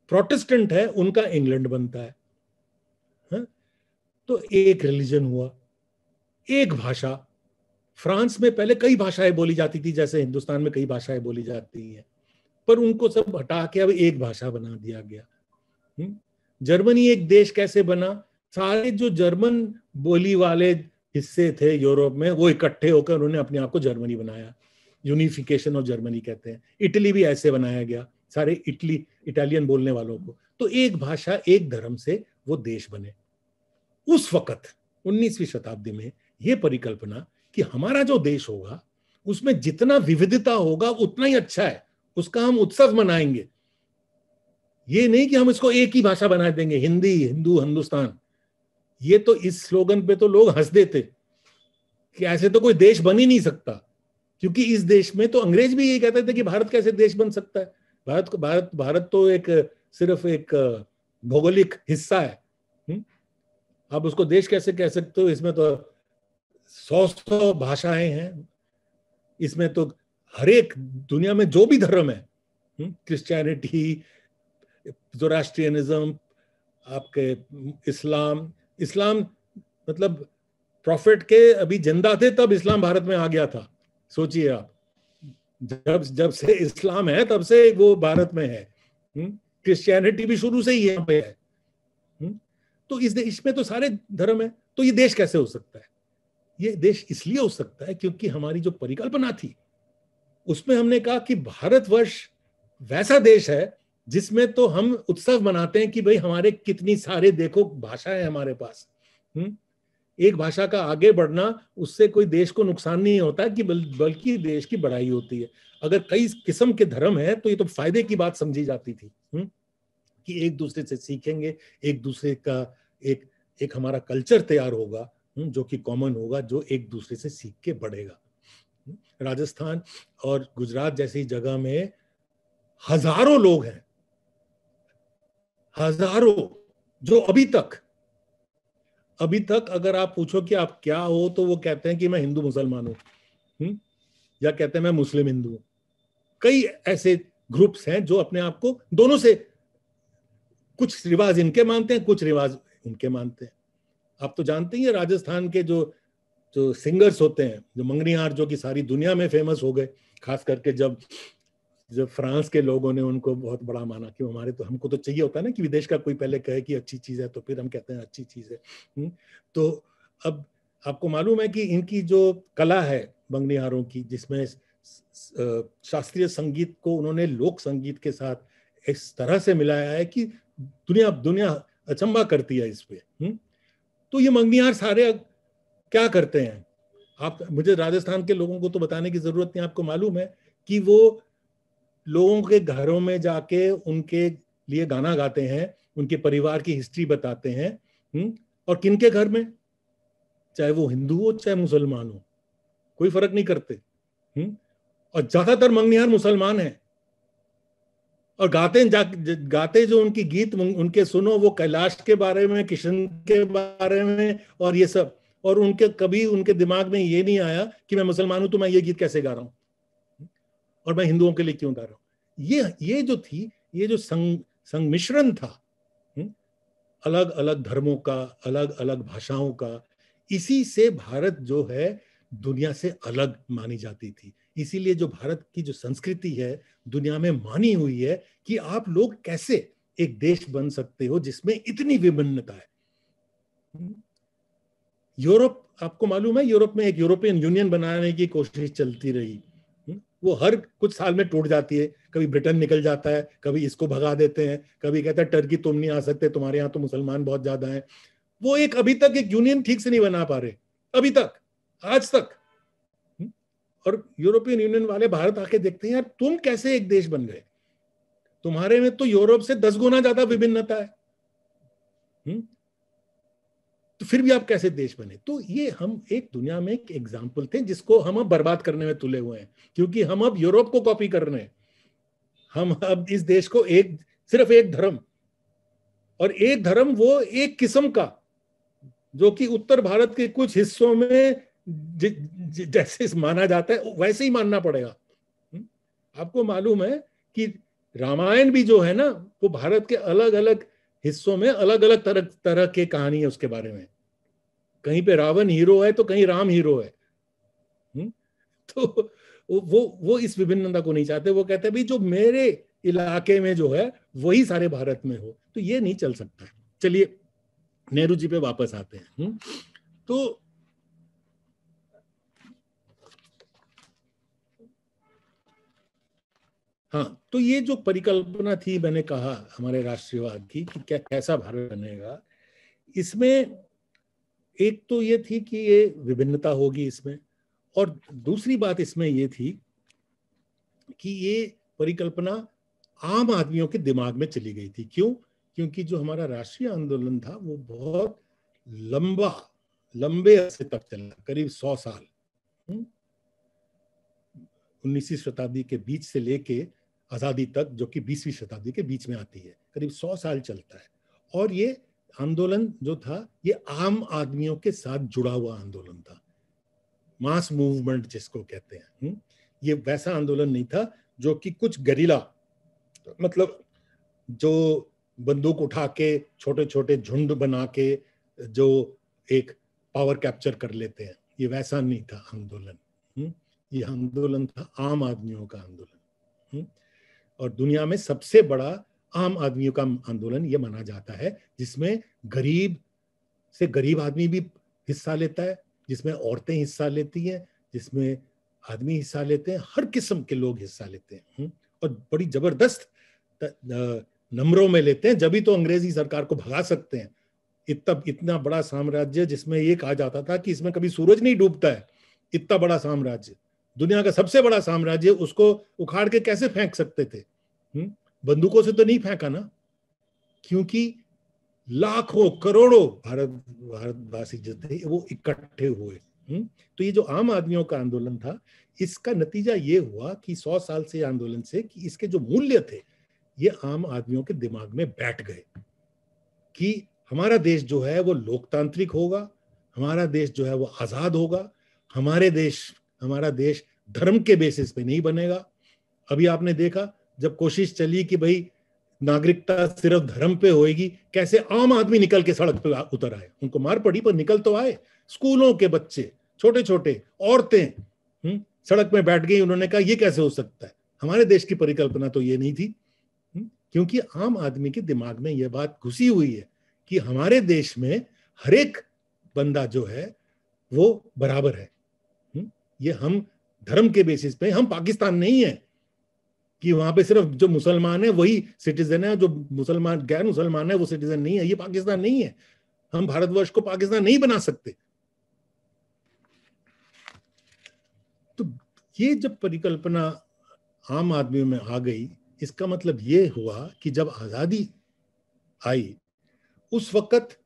प्रोटेस्टेंट है उनका इंग्लैंड बनता है है हाँ? तो एक रिलीजन हुआ एक भाषा फ्रांस में पहले कई भाषाएं बोली जाती थी जैसे हिंदुस्तान में कई भाषाएं बोली जाती हैं पर उनको सब हटा के अब एक भाषा बना दिया गया जर्मनी एक देश कैसे बना सारे जो जर्मन बोली वाले हिस्से थे यूरोप में वो इकट्ठे होकर उन्होंने अपने आप को जर्मनी बनाया यूनिफिकेशन ऑफ जर्मनी कहते हैं इटली भी ऐसे बनाया गया सारे इटली इटालियन बोलने वालों को तो एक भाषा एक धर्म से वो देश बने उस वक्त 19वीं शताब्दी में ये परिकल्पना कि हमारा जो देश होगा उसमें जितना विविधता होगा उतना ही अच्छा है उसका हम उत्सव मनाएंगे ये नहीं कि हम इसको एक ही भाषा बना देंगे हिंदी हिंदू हिंदुस्तान ये तो इस स्लोगन पे तो लोग हंस देते कि ऐसे तो कोई देश बन ही नहीं सकता क्योंकि इस देश में तो अंग्रेज भी ये कहते थे कि भारत कैसे देश बन सकता है भारत को भारत भारत तो एक सिर्फ एक भौगोलिक हिस्सा है हुँ? आप उसको देश कैसे कह सकते हो इसमें तो सौ सौ भाषाएं हैं इसमें तो हरेक दुनिया में जो भी धर्म है क्रिश्चियनिटी जोराष्ट्रियनिज्म हम्म, आपके इस्लाम हम्म, इस्लाम मतलब प्रॉफिट के अभी जिंदा थे तब इस्लाम भारत में आ गया था सोचिए आप जब जब से इस्लाम है तब से वो भारत में है क्रिश्चियनिटी हम्म, भी शुरू से ही यहाँ पे है तो इस इसमें तो सारे धर्म है तो ये देश कैसे हो सकता है ये देश इसलिए हो सकता है क्योंकि हमारी जो परिकल्पना थी उसमें हमने कहा कि भारतवर्ष वैसा देश है जिसमें तो हम उत्सव मनाते हैं कि भाई हमारे कितनी सारे देखो भाषाएं हमारे पास हुँ? हम्म? एक भाषा का आगे बढ़ना उससे कोई देश को नुकसान नहीं होता कि बल, बल्कि देश की बढ़ाई होती है अगर कई किस्म के धर्म है तो ये तो फायदे की बात समझी जाती थी हुँ? हम्म? कि एक दूसरे से सीखेंगे एक दूसरे का एक एक हमारा कल्चर तैयार होगा जो कि कॉमन होगा जो एक दूसरे से सीख के बढ़ेगा हम्म, राजस्थान और गुजरात जैसी जगह में हजारों लोग हैं हजारों जो अभी तक अभी तक अगर आप पूछो कि आप क्या हो तो वो कहते हैं कि मैं हिंदू मुसलमान हूं हम्म, या कहते हैं मैं मुस्लिम हिंदू हूं कई ऐसे ग्रुप्स हैं जो अपने आप को दोनों से कुछ रिवाज इनके मानते हैं कुछ रिवाज उनके मानते हैं आप तो जानते ही हैं राजस्थान के जो जो सिंगर्स होते हैं जो मंगनी आर जो कि सारी दुनिया में फेमस हो गए खास करके जब जब फ्रांस के लोगों ने उनको बहुत बड़ा माना कि हमारे तो हमको तो चाहिए होता है ना कि विदेश का कोई पहले कहे कि अच्छी चीज़ है तो फिर हम कहते हैं अच्छी चीज़ है हम्म, तो अब आपको मालूम है कि इनकी जो कला है बंगनिहारों की जिसमें शास्त्रीय संगीत को उन्होंने लोक संगीत के साथ इस तरह से मिलाया है कि दुनिया दुनिया अचंबा करती है इस पे हुँ? हम्म, तो ये मंगनिहार सारे क्या करते हैं आप मुझे राजस्थान के लोगों को तो बताने की जरूरत नहीं आपको मालूम है कि वो लोगों के घरों में जाके उनके लिए गाना गाते हैं उनके परिवार की हिस्ट्री बताते हैं हुँ? हम्म, और किन के घर में चाहे वो हिंदू हो चाहे मुसलमान हो कोई फर्क नहीं करते हुँ? हम्म, और ज्यादातर मंगनिहार मुसलमान हैं और गाते जा गाते जो उनकी गीत उनके सुनो वो कैलाश के बारे में किशन के बारे में और ये सब और उनके कभी उनके दिमाग में ये नहीं आया कि मैं मुसलमान हूं तो मैं ये गीत कैसे गा रहा हूँ और मैं हिंदुओं के लिए क्यों गा रहा हूँ ये ये जो थी ये जो संग संगमिश्रण था हम्म, अलग अलग धर्मों का अलग अलग भाषाओं का इसी से भारत जो है दुनिया से अलग मानी जाती थी इसीलिए जो भारत की जो संस्कृति है दुनिया में मानी हुई है कि आप लोग कैसे एक देश बन सकते हो जिसमें इतनी विभिन्नता है यूरोप आपको मालूम है यूरोप में एक यूरोपियन यूनियन बनाने की कोशिश चलती रही वो हर कुछ साल में टूट जाती है कभी ब्रिटेन निकल जाता है कभी इसको भगा देते हैं कभी कहता है टर्की तुम नहीं आ सकते तुम्हारे यहाँ तो मुसलमान बहुत ज्यादा हैं वो एक अभी तक एक यूनियन ठीक से नहीं बना पा रहे अभी तक आज तक और यूरोपियन यूनियन वाले भारत आके देखते हैं यार तुम कैसे एक देश बन गए तुम्हारे में तो यूरोप से दस गुना ज्यादा विभिन्नता है हुँ? हम्म? तो फिर भी आप कैसे देश बने तो ये हम एक दुनिया में एक एग्जाम्पल थे जिसको हम अब बर्बाद करने में तुले हुए हैं क्योंकि हम अब यूरोप को कॉपी कर रहे हैं हम अब इस देश को एक सिर्फ एक धर्म और एक धर्म वो एक किस्म का जो कि उत्तर भारत के कुछ हिस्सों में जैसे माना जाता है वैसे ही मानना पड़ेगा हम्म? आपको मालूम है कि रामायण भी जो है ना वो भारत के अलग अलग हिस्सों में अलग अलग तरह तरह के कहानी है उसके बारे में कहीं पे रावण हीरो है तो कहीं राम हीरो है हम्म? तो वो वो इस विभिन्नता को नहीं चाहते वो कहते भाई जो मेरे इलाके में जो है वही सारे भारत में हो तो ये नहीं चल सकता चलिए नेहरू जी पे वापस आते हैं हम्म? तो हाँ तो ये जो परिकल्पना थी मैंने कहा हमारे राष्ट्रवाद की कि क्या कैसा भारत बनेगा इसमें एक तो ये थी कि ये विभिन्नता होगी इसमें और दूसरी बात इसमें ये थी कि ये परिकल्पना आम आदमियों के दिमाग में चली गई थी क्यों क्योंकि जो हमारा राष्ट्रीय आंदोलन था वो बहुत लंबा लंबे अरसे तक चला करीब सौ साल हम्म, उन्नीसवीं शताब्दी के बीच से लेके आज़ादी तक जो कि बीसवीं शताब्दी के बीच में आती है करीब सौ साल चलता है और ये आंदोलन जो था ये आम आदमियों के साथ जुड़ा हुआ आंदोलन था मास मूवमेंट जिसको कहते हैं हुँ? हम्म, ये वैसा आंदोलन नहीं था जो कि कुछ गरीला मतलब जो बंदूक उठा के छोटे छोटे झुंड बना के जो एक पावर कैप्चर कर लेते हैं ये वैसा नहीं था आंदोलन हम्म, ये आंदोलन था आम आदमियों का आंदोलन हुँ? हम्म। और दुनिया में सबसे बड़ा आम आदमियों का आंदोलन ये माना जाता है जिसमें गरीब से गरीब आदमी भी हिस्सा लेता है जिसमें औरतें हिस्सा लेती हैं जिसमें आदमी हिस्सा लेते हैं हर किस्म के लोग हिस्सा लेते हैं हम्म, और बड़ी जबरदस्त नंबरों में लेते हैं जब भी तो अंग्रेजी सरकार को भगा सकते हैं इतना इतना बड़ा साम्राज्य जिसमें ये कहा जाता था कि इसमें कभी सूरज नहीं डूबता है इतना बड़ा साम्राज्य दुनिया का सबसे बड़ा साम्राज्य उसको उखाड़ के कैसे फेंक सकते थे हम्म? बंदूकों से तो नहीं फेंका ना क्योंकि लाखों करोड़ों भारत भारतवासी जो थे वो इकट्ठे हुए हुँ? हम्म? तो ये जो आम आदमियों का आंदोलन था इसका नतीजा ये हुआ कि सौ साल से आंदोलन से कि इसके जो मूल्य थे ये आम आदमियों के दिमाग में बैठ गए कि हमारा देश जो है वो लोकतांत्रिक होगा हमारा देश जो है वो आजाद होगा हमारे देश हमारा देश धर्म के बेसिस पे नहीं बनेगा अभी आपने देखा जब कोशिश चली कि भाई नागरिकता सिर्फ धर्म पे होएगी कैसे आम आदमी निकल के सड़क पे उतर आए उनको मार पड़ी पर निकल तो आए स्कूलों के बच्चे छोटे छोटे औरतें हम्म, सड़क में बैठ गई उन्होंने कहा यह कैसे हो सकता है हमारे देश की परिकल्पना तो ये नहीं थी हुँ? हम्म, क्योंकि आम आदमी के दिमाग में यह बात घुसी हुई है कि हमारे देश में हरेक बंदा जो है वो बराबर है हुँ? हम्म, ये हम धर्म के बेसिस पे हम पाकिस्तान नहीं है कि वहां पे सिर्फ जो मुसलमान है वही सिटीजन है जो मुसलमान गैर मुसलमान है वो सिटीजन नहीं है ये पाकिस्तान नहीं है हम भारतवर्ष को पाकिस्तान नहीं बना सकते तो ये जब परिकल्पना आम आदमी में आ गई इसका मतलब ये हुआ कि जब आजादी आई उस वक्त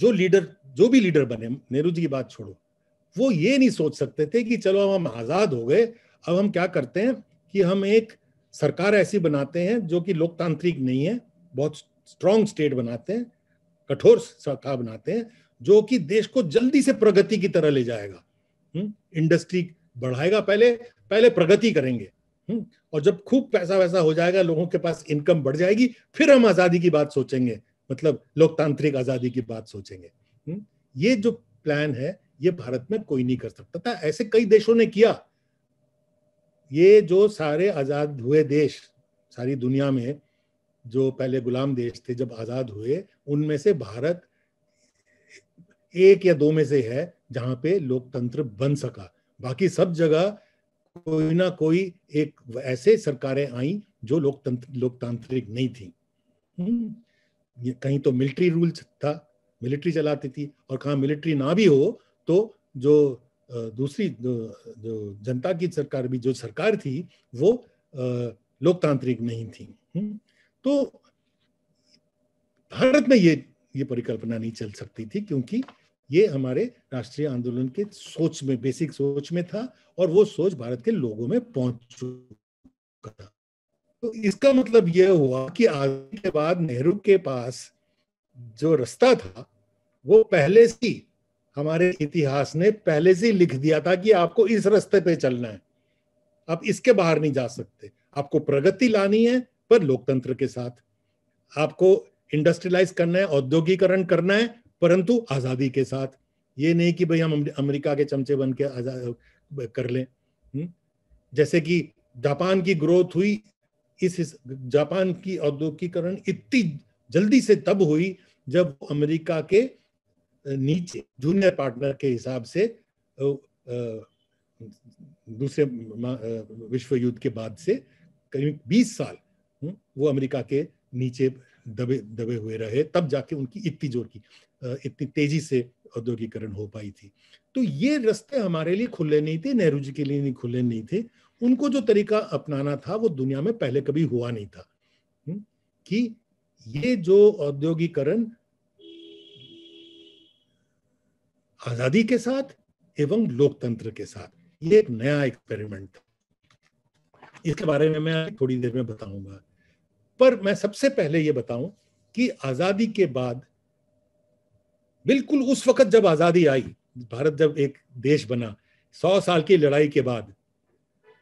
जो लीडर जो भी लीडर बने नेहरू जी की बात छोड़ो वो ये नहीं सोच सकते थे कि चलो हम आजाद हो गए अब हम क्या करते हैं कि हम एक सरकार ऐसी बनाते हैं जो कि लोकतांत्रिक नहीं है बहुत स्ट्रांग स्टेट बनाते हैं कठोर सरकार बनाते हैं जो कि देश को जल्दी से प्रगति की तरह ले जाएगा इंडस्ट्री हम्म, बढ़ाएगा पहले पहले प्रगति करेंगे हम्म, और जब खूब पैसा वैसा हो जाएगा लोगों के पास इनकम बढ़ जाएगी फिर हम आजादी की बात सोचेंगे मतलब लोकतांत्रिक आजादी की बात सोचेंगे हम्म, ये जो प्लान है ये भारत में कोई नहीं कर सकता था ऐसे कई देशों ने किया ये जो सारे आज़ाद हुए देश सारी दुनिया में जो पहले गुलाम देश थे जब आज़ाद हुए उनमें से भारत एक या दो में से है जहां पे लोकतंत्र बन सका बाकी सब जगह कोई ना कोई एक ऐसे सरकारें आई जो लोकतंत्र लोकतांत्रिक नहीं थी हम्म, कहीं तो मिलिट्री रूल था मिलिट्री चलाती थी और कहा मिलिट्री ना भी हो तो जो दूसरी जो जनता की सरकार भी जो सरकार थी वो लोकतांत्रिक नहीं थी तो भारत में ये ये परिकल्पना नहीं चल सकती थी क्योंकि ये हमारे राष्ट्रीय आंदोलन के सोच में बेसिक सोच में था और वो सोच भारत के लोगों में पहुंच चुका था तो इसका मतलब यह हुआ कि आजादी के बाद नेहरू के पास जो रास्ता था वो पहले से हमारे इतिहास ने पहले से लिख दिया था कि आपको इस रास्ते पे चलना है आप इसके बाहर नहीं जा सकते आपको प्रगति लानी है पर लोकतंत्र के साथ आपको इंडस्ट्रियलाइज करना है औद्योगिकरण करना है परंतु आजादी के साथ ये नहीं कि भाई हम अमेरिका के चमचे बन के आजाद कर लें जैसे कि जापान की ग्रोथ हुई इस जापान की औद्योगिकरण इतनी जल्दी से तब हुई जब अमेरिका के नीचे जूनियर पार्टनर के हिसाब से दूसरे विश्व युद्ध के बाद से करीब 20 साल हम्म, वो अमेरिका के नीचे दबे दबे हुए रहे तब जाके उनकी इतनी जोर की इतनी तेजी से औद्योगिकरण हो पाई थी तो ये रास्ते हमारे लिए खुले नहीं थे नेहरू जी के लिए नहीं खुले नहीं थे उनको जो तरीका अपनाना था वो दुनिया में पहले कभी हुआ नहीं था हम्म, कि ये जो औद्योगिकरण आजादी के साथ एवं लोकतंत्र के साथ ये एक नया एक्सपेरिमेंट था इसके बारे में मैं थोड़ी देर में बताऊंगा पर मैं सबसे पहले ये बताऊं कि आजादी के बाद बिल्कुल उस वक्त जब आजादी आई भारत जब एक देश बना सौ साल की लड़ाई के बाद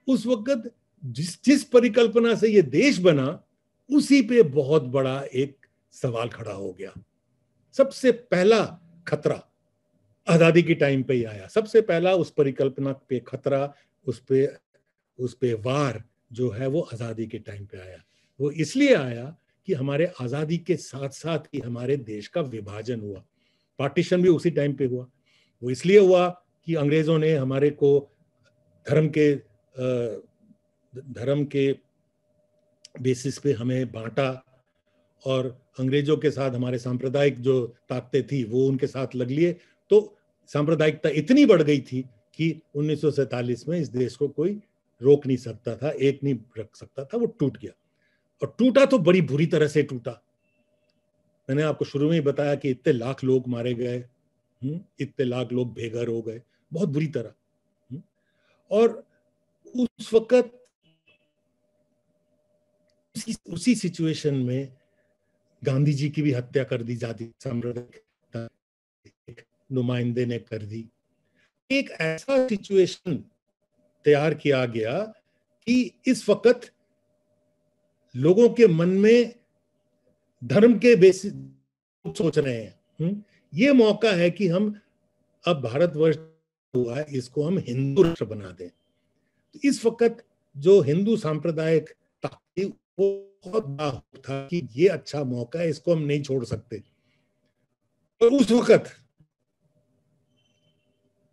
उस वक्त जिस जिस परिकल्पना से ये देश बना उसी पे बहुत बड़ा एक सवाल खड़ा हो गया सबसे पहला खतरा आज़ादी के टाइम पे ही आया सबसे पहला उस परिकल्पना पे खतरा उस पे उस पे वार जो है वो आज़ादी के टाइम पे आया वो इसलिए आया कि हमारे आज़ादी के साथ साथ ही हमारे देश का विभाजन हुआ पार्टीशन भी उसी टाइम पे हुआ वो इसलिए हुआ कि अंग्रेज़ों ने हमारे को धर्म के धर्म के बेसिस पे हमें बांटा और अंग्रेजों के साथ हमारे सांप्रदायिक जो ताकतें थी वो उनके साथ लग लिए तो सांप्रदायिकता इतनी बढ़ गई थी कि 1947 में इस देश को कोई रोक नहीं सकता था एक नहीं रख सकता था वो टूट गया और टूटा तो बड़ी बुरी तरह से टूटा मैंने आपको शुरू में ही बताया कि इतने लाख लोग मारे गए हम्म, इतने लाख लोग बेघर हो गए बहुत बुरी तरह हम्म। और उस वक्त उसी, सिचुएशन में गांधी जी की भी हत्या कर दी जाती साम्राज्य नुमाइंदे ने कर दी एक ऐसा सिचुएशन तैयार किया गया कि इस वक्त लोगों के मन में धर्म के बेसिस सोच रहे हैं ये मौका है कि हम अब भारतवर्ष हुआ है इसको हम हिंदू राष्ट्र बना दें तो इस वक्त जो हिंदू सांप्रदायिक बहुत था कि ये अच्छा मौका है इसको हम नहीं छोड़ सकते तो उस वक्त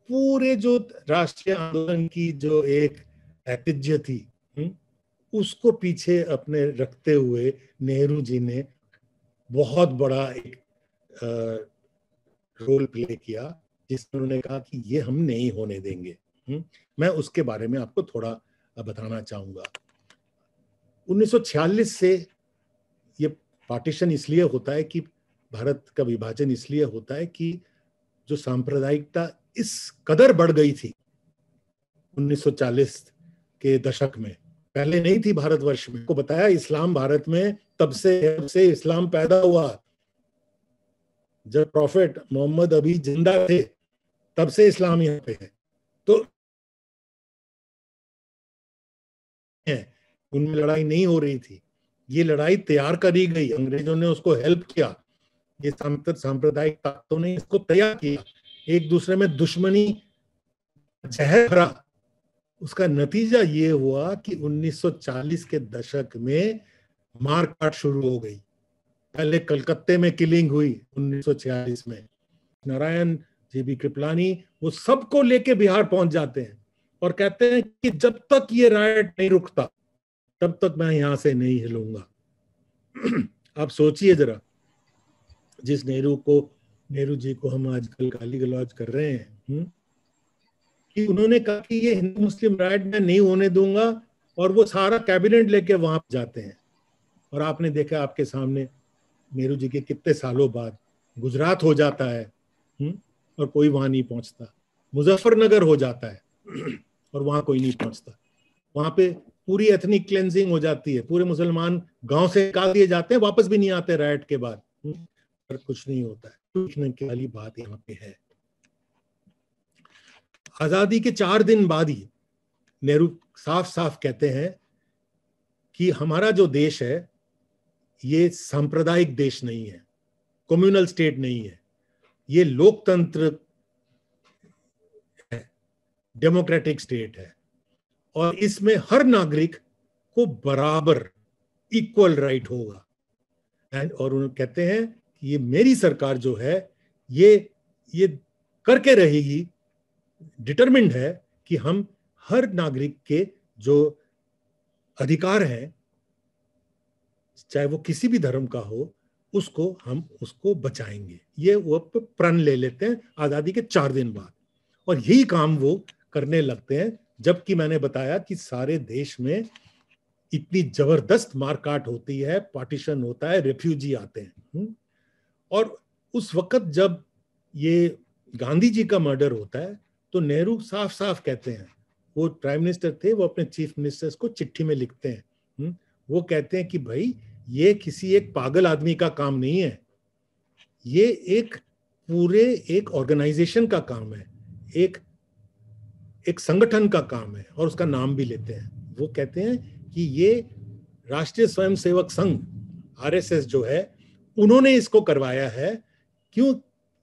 पूरे जो राष्ट्रीय आंदोलन की जो एक ऐतिह्य थी हम्म, उसको पीछे अपने रखते हुए नेहरू जी ने बहुत बड़ा एक रोल प्ले किया जिसमें उन्होंने कहा कि ये हम नहीं होने देंगे हम्म। मैं उसके बारे में आपको थोड़ा बताना चाहूंगा 1946 से ये पार्टीशन इसलिए होता है कि भारत का विभाजन इसलिए होता है कि जो सांप्रदायिकता इस कदर बढ़ गई थी 1940 के दशक में पहले नहीं थी भारतवर्ष में को बताया इस्लाम भारत में तब से तब से इस्लाम पैदा हुआ जब प्रॉफेट मोहम्मद अभी जिंदा थे तब से इस्लाम यहाँ पे है तो उनमें लड़ाई नहीं हो रही थी ये लड़ाई तैयार करी गई अंग्रेजों ने उसको हेल्प किया ये सांप्रदायिक ताकतों ने इसको तैयार किया एक दूसरे में दुश्मनी जहर भरा उसका नतीजा ये हुआ कि 1940 के दशक में मारकाट शुरू हो गई पहले कलकत्ते में किलिंग हुई 1946 में नारायण जी बी कृपलानी वो सबको लेके बिहार पहुंच जाते हैं और कहते हैं कि जब तक ये रायट नहीं रुकता तब तक मैं यहां से नहीं हिलूंगा आप सोचिए जरा जिस नेहरू को नेहरू जी को हम आजकल गाली गलौज कर रहे हैं हुँ? हम्म, कि उन्होंने कहा कि ये हिंदू मुस्लिम राइट में नहीं होने दूंगा और वो सारा कैबिनेट लेके वहां जाते हैं और आपने देखा आपके सामने नेहरू जी के कितने सालों बाद गुजरात हो जाता है हुँ? हम्म, और कोई वहां नहीं पहुंचता मुजफ्फरनगर हो जाता है और वहां कोई नहीं पहुंचता वहां पे पूरी एथनिक क्लेंजिंग हो जाती है पूरे मुसलमान गांव से निकाल दिए जाते हैं वापस भी नहीं आते राइट के बाद हम्म, पर कुछ नहीं होता है सोचने वाली बात यहाँ पे है आजादी के चार दिन बाद ही नेहरू साफ साफ कहते हैं कि हमारा जो देश है ये सांप्रदायिक देश नहीं है कम्युनल स्टेट नहीं है ये लोकतंत्र है डेमोक्रेटिक स्टेट है और इसमें हर नागरिक को बराबर इक्वल राइट होगा एंड और उन्होंने कहते हैं ये मेरी सरकार जो है ये ये करके रहेगी डिटरमिंड है कि हम हर नागरिक के जो अधिकार हैं चाहे वो किसी भी धर्म का हो उसको हम उसको बचाएंगे ये वो प्रण ले लेते हैं आज़ादी के चार दिन बाद और यही काम वो करने लगते हैं जबकि मैंने बताया कि सारे देश में इतनी जबरदस्त मारकाट होती है पार्टीशन होता है रेफ्यूजी आते हैं हम्म। और उस वक्त जब ये गांधी जी का मर्डर होता है तो नेहरू साफ साफ कहते हैं वो प्राइम मिनिस्टर थे वो अपने चीफ मिनिस्टर्स को चिट्ठी में लिखते हैं हुँ? हम्म, वो कहते हैं कि भाई ये किसी एक पागल आदमी का काम नहीं है ये एक पूरे एक ऑर्गेनाइजेशन का काम है एक एक संगठन का काम है और उसका नाम भी लेते हैं वो कहते हैं कि ये राष्ट्रीय स्वयंसेवक संघ आरएसएस जो है उन्होंने इसको करवाया है क्यों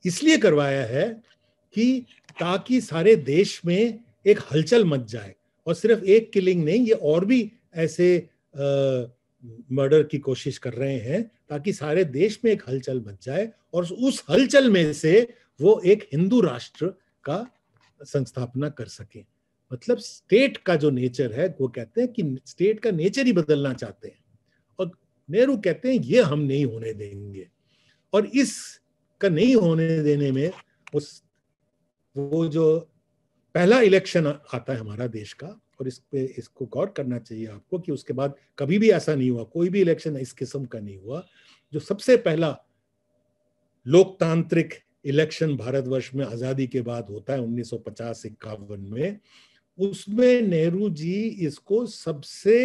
इसलिए करवाया है कि ताकि सारे देश में एक हलचल मच जाए और सिर्फ एक किलिंग नहीं ये और भी ऐसे मर्डर की कोशिश कर रहे हैं ताकि सारे देश में एक हलचल मच जाए और उस हलचल में से वो एक हिंदू राष्ट्र का संस्थापना कर सके मतलब स्टेट का जो नेचर है वो कहते हैं कि स्टेट का नेचर ही बदलना चाहते हैं नेहरू कहते हैं ये हम नहीं होने देंगे और इस का नहीं होने देने में उस वो जो पहला इलेक्शन आता है हमारा देश का और इस पे इसको गौर करना चाहिए आपको कि उसके बाद कभी भी ऐसा नहीं हुआ कोई भी इलेक्शन इस किस्म का नहीं हुआ जो सबसे पहला लोकतांत्रिक इलेक्शन भारतवर्ष में आजादी के बाद होता है उन्नीस सौ में उसमें नेहरू जी इसको सबसे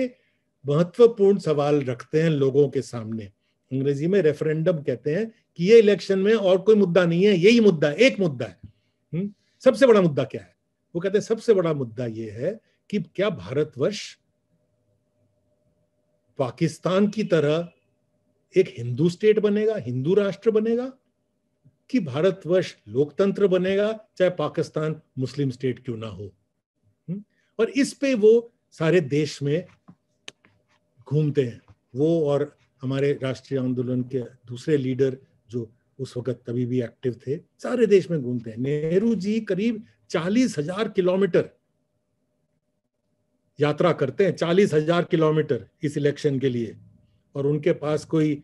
महत्वपूर्ण सवाल रखते हैं लोगों के सामने अंग्रेजी में रेफरेंडम कहते हैं कि ये इलेक्शन में और कोई मुद्दा नहीं है यही मुद्दा एक मुद्दा है हम्म, सबसे बड़ा मुद्दा क्या है वो कहते हैं सबसे बड़ा मुद्दा ये है कि क्या भारतवर्ष पाकिस्तान की तरह एक हिंदू स्टेट बनेगा हिंदू राष्ट्र बनेगा कि भारतवर्ष लोकतंत्र बनेगा चाहे पाकिस्तान मुस्लिम स्टेट क्यों ना हो हम्म, और इस पे वो सारे देश में घूमते हैं वो और हमारे राष्ट्रीय आंदोलन के दूसरे लीडर जो उस वक्त तभी भी एक्टिव थे सारे देश में घूमते हैं नेहरू जी करीब चालीस हजार किलोमीटर यात्रा करते हैं चालीस हजार किलोमीटर इस इलेक्शन के लिए और उनके पास कोई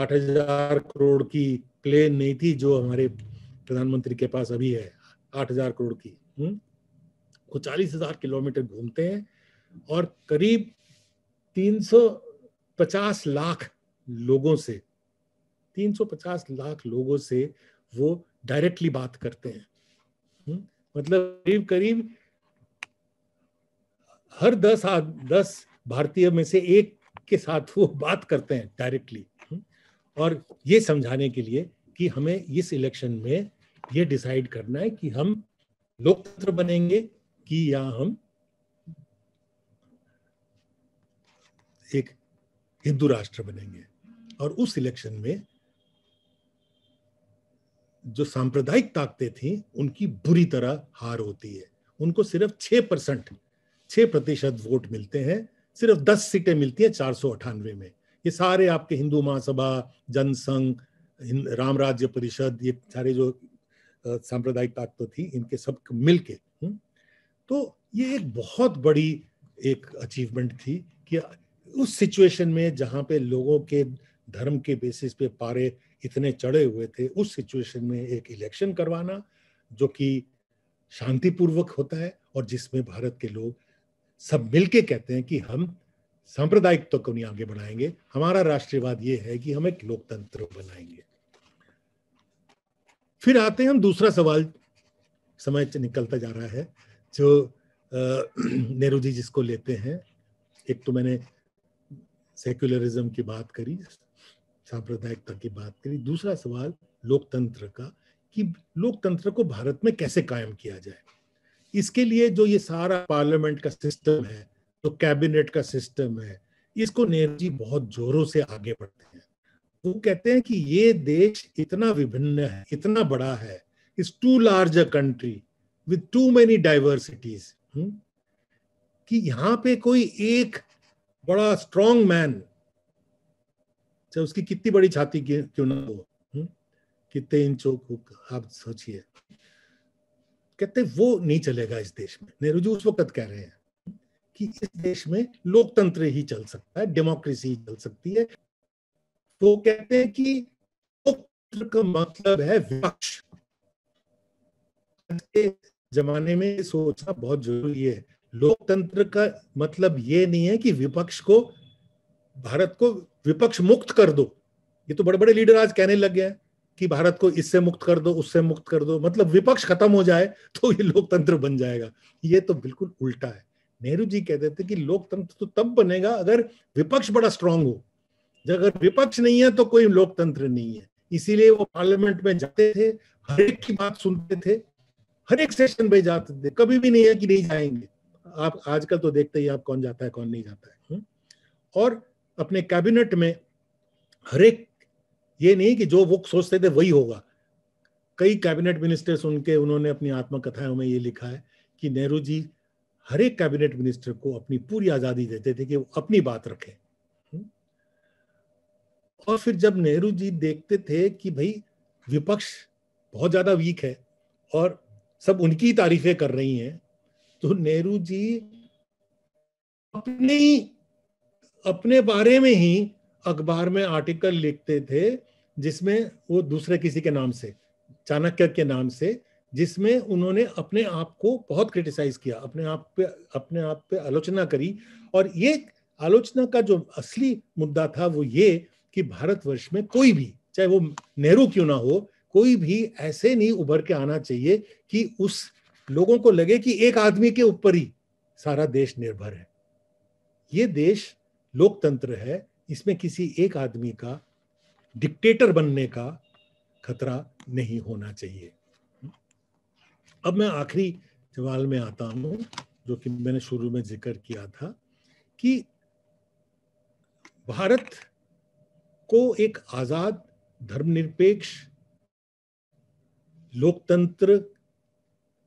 आठ हजार करोड़ की प्लेन नहीं थी जो हमारे प्रधानमंत्री के पास अभी है आठ हजार करोड़ की हुँ? हम्म? वो चालीस हजार किलोमीटर घूमते हैं और करीब 350 लाख लोगों से 350 लाख लोगों से वो डायरेक्टली बात करते हैं हम्म, मतलब करीब करीब हर दस दस भारतीय में से एक के साथ वो बात करते हैं डायरेक्टली हम्म, और ये समझाने के लिए कि हमें इस इलेक्शन में ये डिसाइड करना है कि हम लोकतंत्र बनेंगे कि या हम एक हिंदू राष्ट्र बनेंगे और उस इलेक्शन में जो सांप्रदायिक ताकतें थी उनकी बुरी तरह हार होती है उनको सिर्फ छह परसेंट छह प्रतिशत वोट मिलते हैं सिर्फ दस सीटें मिलती हैं चार सौ अठानवे में ये सारे आपके हिंदू महासभा जनसंघ राम राज्य परिषद ये सारे जो सांप्रदायिक ताकत थी इनके सब मिलके हम्म। तो ये एक बहुत बड़ी एक अचीवमेंट थी कि उस सिचुएशन में जहाँ पे लोगों के धर्म के बेसिस पे पारे इतने चढ़े हुए थे उस सिचुएशन में एक इलेक्शन करवाना जो कि शांतिपूर्वक होता है और जिसमें भारत के लोग सब मिलके कहते हैं कि हम सांप्रदायिक तो को नहीं आगे बढ़ाएंगे हमारा राष्ट्रवाद ये है कि हम एक लोकतंत्र बनाएंगे फिर आते हैं हम दूसरा सवाल समय निकलता जा रहा है जो नेहरू जी जिसको लेते हैं एक तो मैंने सेक्युलरिज्म की बात करी सांप्रदायिकता की बात करी दूसरा सवाल लोकतंत्र का कि लोकतंत्र को भारत में कैसे कायम किया जाए इसके लिए जो ये सारा पार्लियामेंट का सिस्टम है जो कैबिनेट का सिस्टम है इसको नेहरू जी बहुत जोरों से आगे बढ़ते हैं वो कहते हैं कि ये देश इतना विभिन्न है इतना बड़ा है is too large a country with too many diversities कि यहाँ पे कोई एक बड़ा स्ट्रॉन्ग मैन चाहे उसकी कितनी बड़ी छाती क्यों ना हो हम्म? कितने इंच आप सोचिए कहते वो नहीं चलेगा इस देश में नेहरू जी उस वक्त कह रहे हैं कि इस देश में लोकतंत्र ही चल सकता है डेमोक्रेसी ही चल सकती है तो कहते हैं कि लोकतंत्र का मतलब है विपक्ष के जमाने में सोचना बहुत जरूरी है लोकतंत्र का मतलब ये नहीं है कि विपक्ष को भारत को विपक्ष मुक्त कर दो ये तो बड़े बड़े लीडर आज कहने लग गए हैं कि भारत को इससे मुक्त कर दो उससे मुक्त कर दो मतलब विपक्ष खत्म हो जाए तो ये लोकतंत्र बन जाएगा ये तो बिल्कुल उल्टा है नेहरू जी कहते थे कि लोकतंत्र तो तब बनेगा अगर विपक्ष बड़ा स्ट्रांग हो जब अगर विपक्ष नहीं है तो कोई लोकतंत्र नहीं है इसीलिए वो पार्लियामेंट में जाते थे हर एक की बात सुनते थे हर एक सेशन में जाते थे कभी भी नहीं है कि नहीं जाएंगे आप आजकल तो देखते ही आप कौन जाता है कौन नहीं जाता है हुँ? हम्म? और अपने कैबिनेट में हरेक ये नहीं कि जो वो सोचते थे वही होगा कई कैबिनेट मिनिस्टर्स उनके उन्होंने अपनी आत्मकथाओं में ये लिखा है कि नेहरू जी हर एक कैबिनेट मिनिस्टर को अपनी पूरी आज़ादी देते थे कि वो अपनी बात रखे हम्म? और फिर जब नेहरू जी देखते थे कि भाई विपक्ष बहुत ज़्यादा वीक है और सब उनकी तारीफें कर रही हैं तो नेहरू जी अपने अपने बारे में ही अखबार में आर्टिकल लिखते थे जिसमें वो दूसरे किसी के नाम से चाणक्य के नाम से जिसमें उन्होंने अपने आप को बहुत क्रिटिसाइज किया अपने आप पे अपने आप पे आलोचना करी और ये आलोचना का जो असली मुद्दा था वो ये कि भारतवर्ष में कोई भी चाहे वो नेहरू क्यों ना हो कोई भी ऐसे नहीं उभर के आना चाहिए कि उस लोगों को लगे कि एक आदमी के ऊपर ही सारा देश निर्भर है ये देश लोकतंत्र है इसमें किसी एक आदमी का डिक्टेटर बनने का खतरा नहीं होना चाहिए अब मैं आखिरी सवाल में आता हूं जो कि मैंने शुरू में जिक्र किया था कि भारत को एक आजाद धर्मनिरपेक्ष लोकतंत्र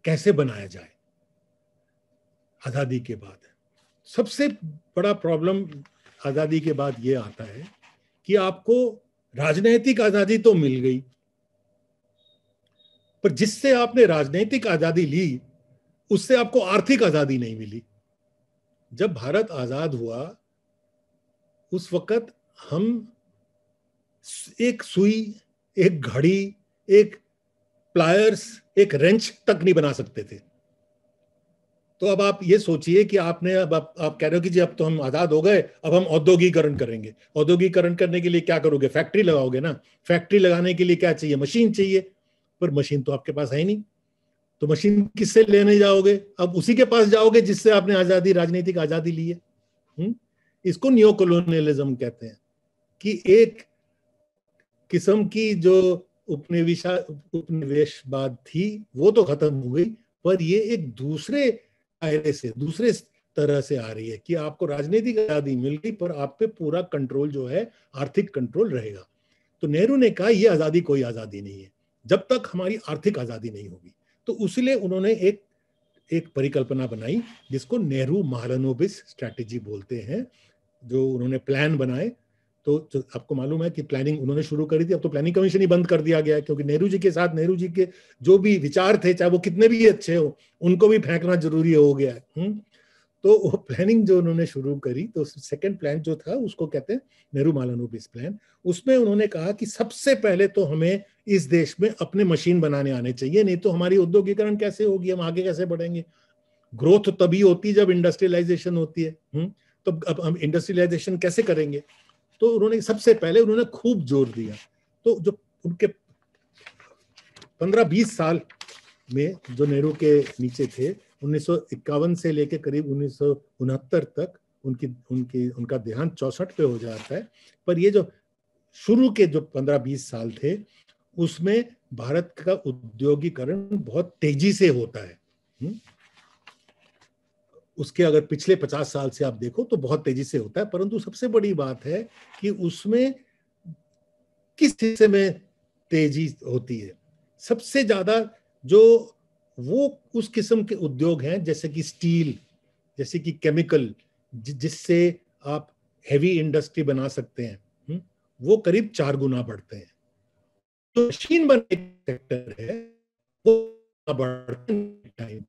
कैसे बनाया जाए आज़ादी के बाद सबसे बड़ा प्रॉब्लम आज़ादी के बाद यह आता है कि आपको राजनैतिक आज़ादी तो मिल गई पर जिससे आपने राजनैतिक आज़ादी ली उससे आपको आर्थिक आज़ादी नहीं मिली जब भारत आज़ाद हुआ उस वक्त हम एक सुई एक घड़ी एक प्लायर्स एक रेंच तक नहीं बना सकते थे तो अब आप ये सोचिए कि आपने अब आप, आप कह रहे हो कि जी अब तो हम आजाद हो गए अब हम औद्योगिकरण करेंगे औद्योगिकरण करने के लिए क्या करोगे फैक्ट्री लगाओगे ना फैक्ट्री लगाने के लिए क्या चाहिए मशीन चाहिए पर मशीन तो आपके पास है ही नहीं तो मशीन किससे लेने जाओगे अब उसी के पास जाओगे जिससे आपने आजादी राजनीतिक आजादी ली है हुँ? इसको कॉलोनियलिज्म कहते हैं कि एक किस्म की जो उपनिवेशा उपनिवेशवाद थी वो तो खत्म हो गई पर ये एक दूसरे दायरे से दूसरे तरह से आ रही है कि आपको राजनीतिक आजादी मिल गई पर आप पे पूरा कंट्रोल जो है आर्थिक कंट्रोल रहेगा तो नेहरू ने कहा यह आजादी कोई आजादी नहीं है जब तक हमारी आर्थिक आजादी नहीं होगी तो उसलिए उन्होंने एक एक परिकल्पना बनाई जिसको नेहरू महारनोबिस स्ट्रैटेजी बोलते हैं जो उन्होंने प्लान बनाए तो आपको मालूम है कि प्लानिंग उन्होंने शुरू करी थी अब तो प्लानिंग कमीशन ही बंद कर दिया गया है क्योंकि नेहरू जी के साथ नेहरू जी के जो भी विचार थे चाहे वो कितने भी अच्छे हो उनको भी फेंकना जरूरी हो गया है हुँ? हम्म? तो वो प्लानिंग जो उन्होंने शुरू करी तो सेकंड प्लान जो था उसको कहते हैं नेहरू मालानोबिस प्लान उसमें उन्होंने कहा कि सबसे पहले तो हमें इस देश में अपने मशीन बनाने आने चाहिए नहीं तो हमारी औद्योगिकरण कैसे होगी हम आगे कैसे बढ़ेंगे ग्रोथ तभी होती जब इंडस्ट्रियलाइजेशन होती है हुँ? हम्म? तो अब हम इंडस्ट्रियलाइजेशन कैसे करेंगे तो उन्होंने सबसे पहले उन्होंने खूब जोर दिया तो जो उनके पंद्रह बीस साल में जो नेहरू के नीचे थे उन्नीस से लेकर करीब उन्नीस तक उनकी उनकी उनका ध्यान चौसठ पे हो जाता है पर ये जो शुरू के जो पंद्रह बीस साल थे उसमें भारत का उद्योगीकरण बहुत तेजी से होता है हुँ? उसके अगर पिछले पचास साल से आप देखो तो बहुत तेजी से होता है परंतु सबसे बड़ी बात है कि उसमें किस हिस्से में तेजी होती है सबसे ज्यादा जो वो उस किस्म के उद्योग हैं जैसे कि स्टील जैसे कि केमिकल जिससे आप हैवी इंडस्ट्री बना सकते हैं वो करीब चार गुना बढ़ते हैं तो मशीन बनने सेक्टर है वो बढ़ते हैं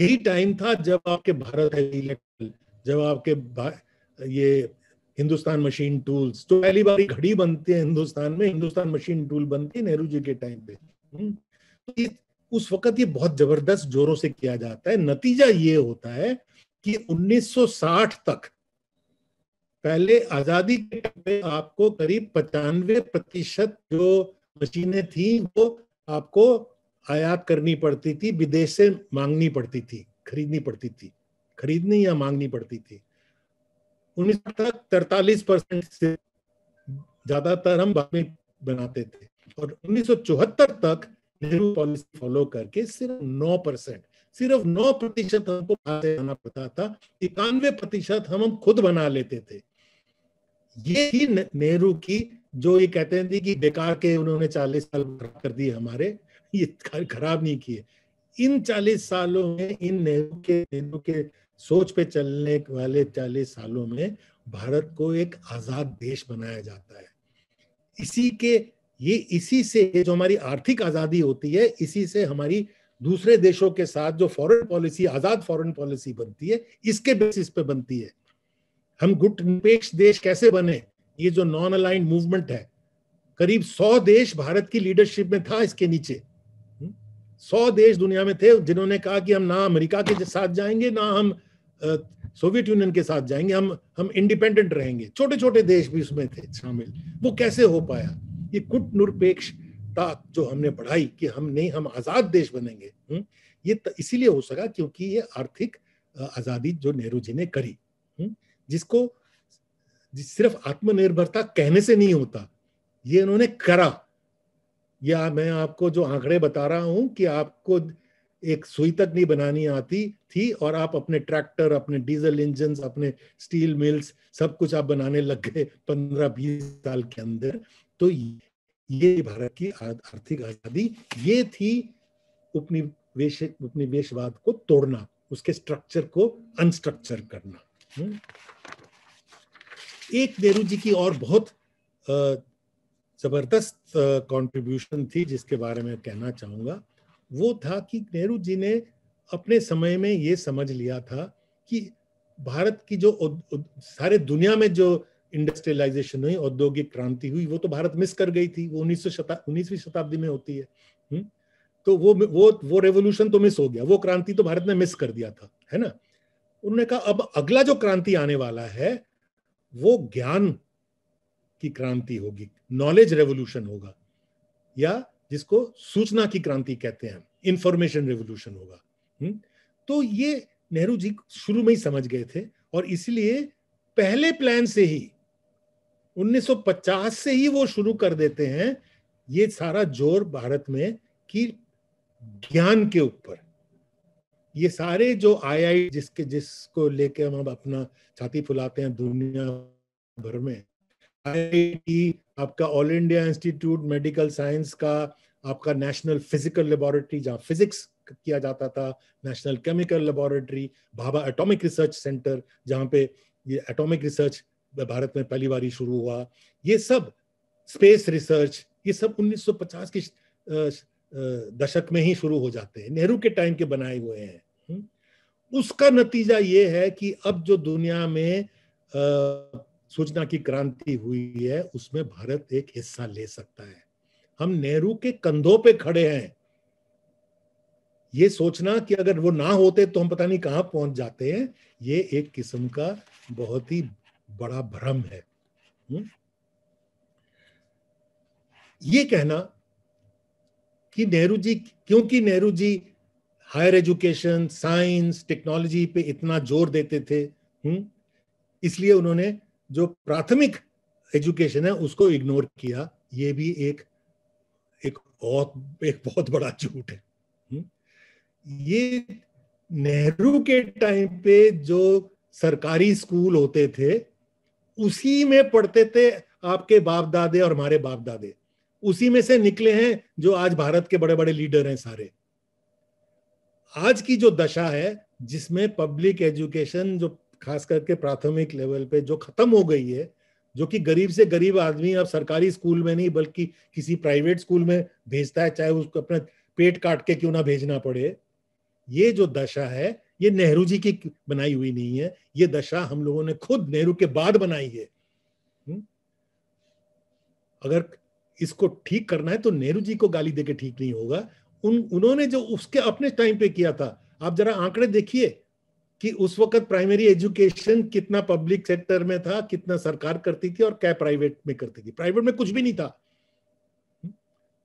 यही टाइम था जब आपके भारत इलेक्ट्रल जब आपके ये हिंदुस्तान मशीन टूल्स तो पहली बार घड़ी बनती है हिंदुस्तान में हिंदुस्तान मशीन टूल बनती है नेहरू जी के टाइम पे हम्म, तो उस वक्त ये बहुत जबरदस्त जोरों से किया जाता है नतीजा ये होता है कि 1960 तक पहले आजादी के पे आपको करीब पचानवे प्रतिशत जो मशीनें थी वो आपको आयात करनी पड़ती थी विदेश से मांगनी पड़ती थी खरीदनी पड़ती थी खरीदनी या मांगनी पड़ती थी उन्नीस तक तरतालीस परसेंट से ज्यादातर हम बाकी बनाते थे और 1974 तक नेहरू पॉलिसी फॉलो करके सिर्फ 9 परसेंट सिर्फ 9 प्रतिशत हमको आना पड़ता था इक्यानवे प्रतिशत हम हम खुद बना लेते थे ये ही नेहरू की जो ये कहते थे कि बेकार के उन्होंने 40 साल कर दिए हमारे ये खराब नहीं किए इन चालीस सालों में इन नेहरू के नेहरू के सोच पे चलने वाले चालीस सालों में भारत को एक आजाद देश बनाया जाता है इसी के ये इसी से जो हमारी आर्थिक आजादी होती है इसी से हमारी दूसरे देशों के साथ जो फॉरेन पॉलिसी आजाद फॉरेन पॉलिसी बनती है इसके बेसिस पे बनती है हम गुट निपेक्ष देश कैसे बने ये जो नॉन अलाइन मूवमेंट है करीब सौ देश भारत की लीडरशिप में था इसके नीचे सौ देश दुनिया में थे जिन्होंने कहा कि हम ना अमेरिका के साथ जाएंगे ना हम सोवियत यूनियन के साथ जाएंगे हम हम इंडिपेंडेंट रहेंगे छोटे छोटे देश भी उसमें थे शामिल वो कैसे हो पाया ये कुट जो हमने पढ़ाई कि हम नहीं हम आजाद देश बनेंगे हुँ? ये इसीलिए हो सका क्योंकि ये आर्थिक आजादी जो नेहरू जी ने करी हुँ? जिसको जिस सिर्फ आत्मनिर्भरता कहने से नहीं होता ये उन्होंने करा या मैं आपको जो आंकड़े बता रहा हूं कि आपको एक सुई तक नहीं बनानी आती थी और आप अपने ट्रैक्टर अपने डीजल इंजन अपने स्टील मिल्स सब कुछ आप बनाने लग गए पंद्रह बीस साल के अंदर तो ये भारत की आर्थिक आजादी ये थी उपनिवेश उपनिवेशवाद को तोड़ना उसके स्ट्रक्चर को अनस्ट्रक्चर करना हम्म। एक नेहरू जी की और बहुत जबरदस्त कंट्रीब्यूशन थी जिसके बारे में कहना चाहूँगा वो था कि नेहरू जी ने अपने समय में ये समझ लिया था कि भारत की जो उद, उद, सारे दुनिया में जो इंडस्ट्रियलाइजेशन हुई औद्योगिक क्रांति हुई वो तो भारत मिस कर गई थी वो उन्नीसवीं शता, शताब्दी में होती है हुँ? तो वो वो वो रेवोल्यूशन तो मिस हो गया वो क्रांति तो भारत ने मिस कर दिया था है ना उन्होंने कहा अब अगला जो क्रांति आने वाला है वो ज्ञान की क्रांति होगी नॉलेज रेवोल्यूशन होगा या जिसको सूचना की क्रांति कहते हैं इंफॉर्मेशन रेवोल्यूशन होगा हुँ? हम्म, तो ये नेहरू जी शुरू में ही समझ गए थे और इसलिए पहले प्लान से ही 1950 से ही वो शुरू कर देते हैं ये सारा जोर भारत में कि ज्ञान के ऊपर ये सारे जो आई आई जिसके जिसको लेके हम अपना छाती फुलाते हैं दुनिया भर में आई आपका all India institute medical science का आपका नेशनल फिजिकल लेबोरेटरी जहाँ फिजिक्स किया जाता था national chemical laboratory Bhabha atomic research centre जहाँ पे ये एटॉमिक रिसर्च भारत में पहली बार शुरू हुआ ये सब स्पेस रिसर्च ये सब 1950 की दशक में ही शुरू हो जाते हैं नेहरू के टाइम के बनाए हुए हैं हम्म। उसका नतीजा ये है कि अब जो दुनिया में सूचना की क्रांति हुई है उसमें भारत एक हिस्सा ले सकता है हम नेहरू के कंधों पे खड़े हैं ये सोचना कि अगर वो ना होते तो हम पता नहीं कहां पहुंच जाते हैं ये एक किस्म का बहुत ही बड़ा भ्रम है हुँ? ये कहना कि नेहरू जी क्योंकि Nehru ji higher education science technology पे इतना जोर देते थे हुँ? इसलिए उन्होंने जो प्राथमिक एजुकेशन है उसको इग्नोर किया ये भी एक एक बहुत एक बहुत बड़ा झूठ है ये नेहरू के टाइम पे जो सरकारी स्कूल होते थे उसी में पढ़ते थे आपके बाप दादे और हमारे बाप दादे उसी में से निकले हैं जो आज भारत के बड़े बड़े लीडर हैं सारे आज की जो दशा है जिसमें पब्लिक एजुकेशन जो खास करके प्राथमिक लेवल पे जो खत्म हो गई है जो कि गरीब से गरीब आदमी अब सरकारी स्कूल में नहीं बल्कि किसी प्राइवेट स्कूल में भेजता है चाहे उसको अपने पेट काट के क्यों ना भेजना पड़े ये जो दशा है ये नेहरू जी की बनाई हुई नहीं है ये दशा हम लोगों ने खुद नेहरू के बाद बनाई है अगर इसको ठीक करना है तो नेहरू जी को गाली देके ठीक नहीं होगा उन उन्होंने जो उसके अपने टाइम पे किया था आप जरा आंकड़े देखिए कि उस वक्त प्राइमरी एजुकेशन कितना पब्लिक सेक्टर में था कितना सरकार करती थी और क्या प्राइवेट में करती थी प्राइवेट में कुछ भी नहीं था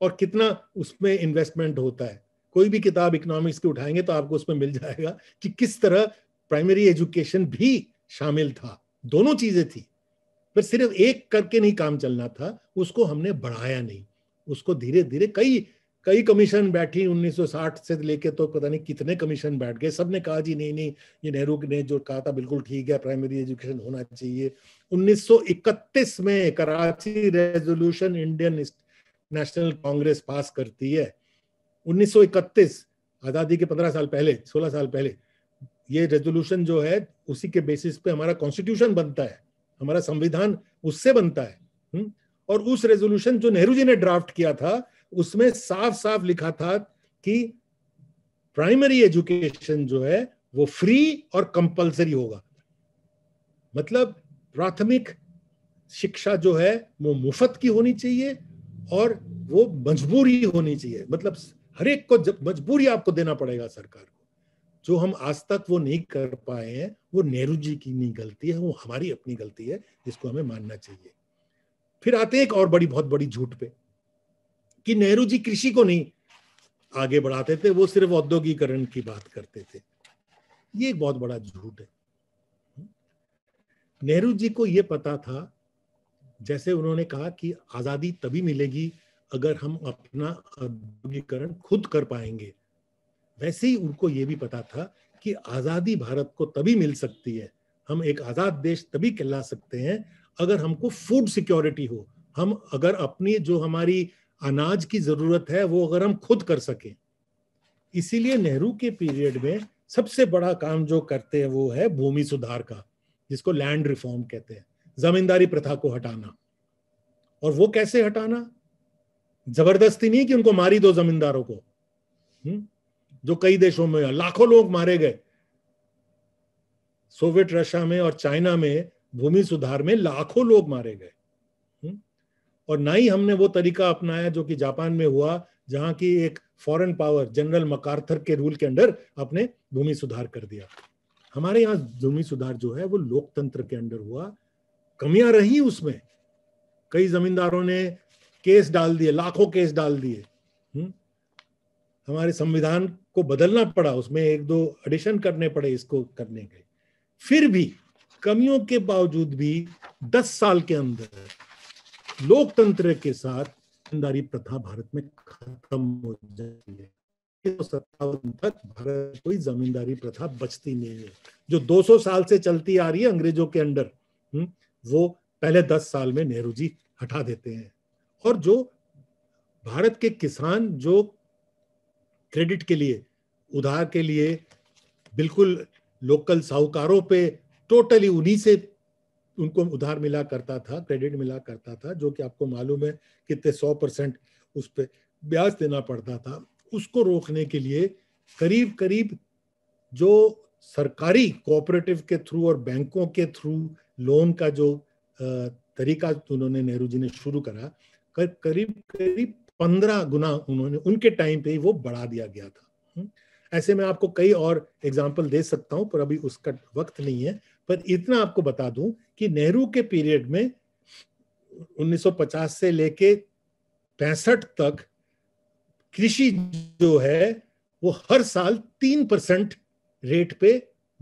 और कितना उसमें इन्वेस्टमेंट होता है कोई भी किताब इकोनॉमिक्स की उठाएंगे तो आपको उसमें मिल जाएगा कि किस तरह प्राइमरी एजुकेशन भी शामिल था दोनों चीजें थी पर सिर्फ एक करके नहीं काम चलना था उसको हमने बढ़ाया नहीं उसको धीरे धीरे कई कई कमीशन बैठी 1960 से लेके तो पता नहीं कितने कमीशन बैठ गए सबने कहा जी नहीं नहीं ये नेहरू ने जो कहा था बिल्कुल ठीक है प्राइमरी एजुकेशन होना चाहिए 1931 में Karachi resolution Indian national congress pass करती है 1931 आज़ादी के 15 साल पहले 16 साल पहले ये रेजोल्यूशन जो है उसी के बेसिस पे हमारा कॉन्स्टिट्यूशन बनता है हमारा संविधान उससे बनता है हुँ? और उस रेजोल्यूशन जो नेहरू जी ने ड्राफ्ट किया था उसमें साफ साफ लिखा था कि प्राइमरी एजुकेशन जो है वो फ्री और कंपलसरी होगा मतलब प्राथमिक शिक्षा जो है वो मुफ्त की होनी चाहिए और वो मजबूरी होनी चाहिए मतलब हर एक को मजबूरी आपको देना पड़ेगा सरकार को जो हम आज तक वो नहीं कर पाए हैं वो नेहरू जी की नहीं गलती है वो हमारी अपनी गलती है जिसको हमें मानना चाहिए फिर आते हैं एक और बड़ी बहुत बड़ी झूठ पे कि नेहरू जी कृषि को नहीं आगे बढ़ाते थे वो सिर्फ औद्योगिकरण की बात करते थे ये एक बहुत बड़ा झूठ है नेहरू जी को ये पता था जैसे उन्होंने कहा कि आजादी तभी मिलेगी अगर हम अपना औद्योगिकरण खुद कर पाएंगे वैसे ही उनको ये भी पता था कि आजादी भारत को तभी मिल सकती है हम एक आजाद देश तभी कहला सकते हैं अगर हमको फूड सिक्योरिटी हो हम अगर अपनी जो हमारी अनाज की जरूरत है वो अगर हम खुद कर सकें इसीलिए नेहरू के पीरियड में सबसे बड़ा काम जो करते हैं वो है भूमि सुधार का जिसको लैंड रिफॉर्म कहते हैं जमींदारी प्रथा को हटाना और वो कैसे हटाना जबरदस्ती नहीं कि उनको मारी दो जमींदारों को हुँ? हम्म? जो कई देशों में लाखों लोग मारे गए सोवियत रशिया में और चाइना में भूमि सुधार में लाखों लोग मारे गए और ना ही हमने वो तरीका अपनाया जो कि जापान में हुआ जहां की एक फॉरेन पावर जनरल मकार्थर के रूल के अंडर अपने भूमि सुधार कर दिया हमारे यहाँ भूमि सुधार जो है वो लोकतंत्र के अंडर हुआ कमियां रही उसमें कई जमींदारों ने केस डाल दिए लाखों केस डाल दिए हम्म? हमारे संविधान को बदलना पड़ा उसमें एक दो एडिशन करने पड़े इसको करने के फिर भी कमियों के बावजूद भी दस साल के अंदर लोकतंत्र के साथ ईमानदारी प्रथा भारत में खत्म हो जाती है सत्तावन तक भारत कोई जमींदारी प्रथा बचती नहीं है जो 200 साल से चलती आ रही है अंग्रेजों के अंडर हम्म, वो पहले 10 साल में नेहरू जी हटा देते हैं और जो भारत के किसान जो क्रेडिट के लिए उधार के लिए बिल्कुल लोकल साहूकारों पे टोटली उन्हीं से उनको उधार मिला करता था क्रेडिट मिला करता था जो कि आपको मालूम है कितने सौ परसेंट उस पर ब्याज देना पड़ता था उसको रोकने के लिए करीब करीब जो सरकारी कोऑपरेटिव के थ्रू और बैंकों के थ्रू लोन का जो तरीका उन्होंने नेहरू जी ने शुरू करा कर, करीब करीब पंद्रह गुना उन्होंने उनके टाइम पे वो बढ़ा दिया गया था ऐसे में आपको कई और एग्जाम्पल दे सकता हूँ पर अभी उसका वक्त नहीं है पर इतना आपको बता दूं कि नेहरू के पीरियड में 1950 से लेके पैंसठ तक कृषि जो है वो हर साल तीन परसेंट रेट पे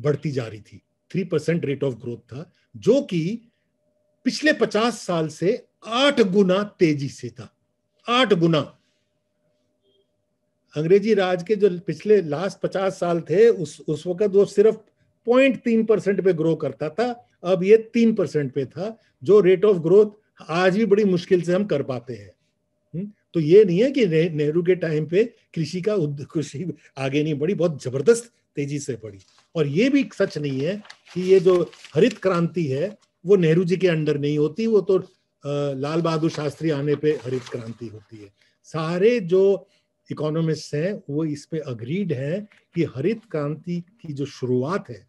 बढ़ती जा रही थी three percent rate of growth था जो कि पिछले पचास साल से आठ गुना तेजी से था आठ गुना अंग्रेजी राज के जो पिछले लास्ट पचास साल थे उस उस वक्त वो सिर्फ पॉइंट तीन परसेंट पे ग्रो करता था अब ये तीन परसेंट पे था जो रेट ऑफ ग्रोथ आज भी बड़ी मुश्किल से हम कर पाते हैं हम्म, तो ये नहीं है कि नेहरू के टाइम पे कृषि का कृषि आगे नहीं बढ़ी बहुत जबरदस्त तेजी से बढ़ी और ये भी सच नहीं है कि ये जो हरित क्रांति है वो नेहरू जी के अंडर नहीं होती वो तो लाल बहादुर शास्त्री आने पे हरित क्रांति होती है सारे जो इकोनॉमिस्ट हैं वो इस पे अग्रीड हैं कि हरित क्रांति की जो शुरुआत है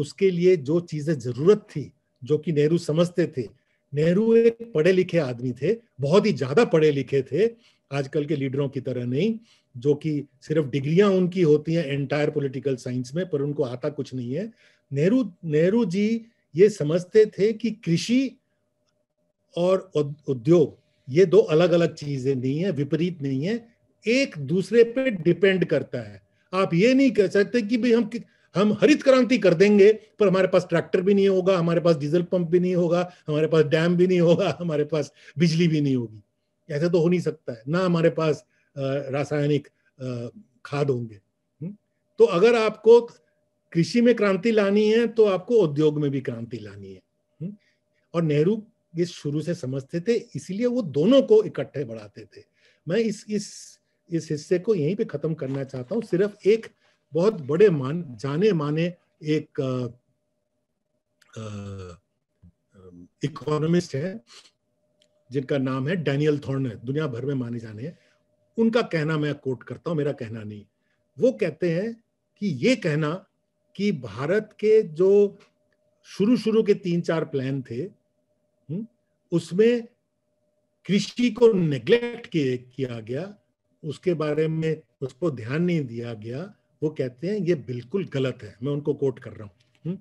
उसके लिए जो चीजें जरूरत थी जो कि नेहरू समझते थे नेहरू एक पढ़े लिखे आदमी थे बहुत ही ज्यादा पढ़े लिखे थे आजकल के लीडरों की तरह नहीं जो कि सिर्फ डिग्रियां उनकी होती हैं एंटायर पॉलिटिकल साइंस में पर उनको आता कुछ नहीं है नेहरू नेहरू जी ये समझते थे कि कृषि और उद्योग ये दो अलग अलग चीजें नहीं है विपरीत नहीं है एक दूसरे पे डिपेंड करता है आप ये नहीं कह सकते कि भाई हम हम हरित क्रांति कर देंगे पर हमारे पास ट्रैक्टर भी नहीं होगा हमारे पास डीजल पंप भी नहीं होगा हमारे पास डैम भी नहीं होगा हमारे पास बिजली भी नहीं होगी ऐसा तो हो नहीं सकता है ना हमारे पास रासायनिक खाद होंगे तो अगर आपको कृषि में क्रांति लानी है तो आपको उद्योग में भी क्रांति लानी है और नेहरू ये शुरू से समझते थे इसलिए वो दोनों को इकट्ठे बढ़ाते थे मैं इस इस इस हिस्से को यहीं पे खत्म करना चाहता हूँ सिर्फ एक बहुत बड़े मान जाने माने एक इकोनॉमिस्ट है जिनका नाम है डैनियल थॉर्न दुनिया भर में माने जाने उनका कहना मैं कोट करता हूँ मेरा कहना नहीं वो कहते हैं कि ये कहना कि भारत के जो शुरू शुरू के तीन चार प्लान थे हम्म, उसमें कृषि को नेग्लेक्ट किया गया उसके बारे में उसको ध्यान नहीं दिया गया वो कहते हैं ये बिल्कुल गलत है मैं उनको कोट कर रहा हूँ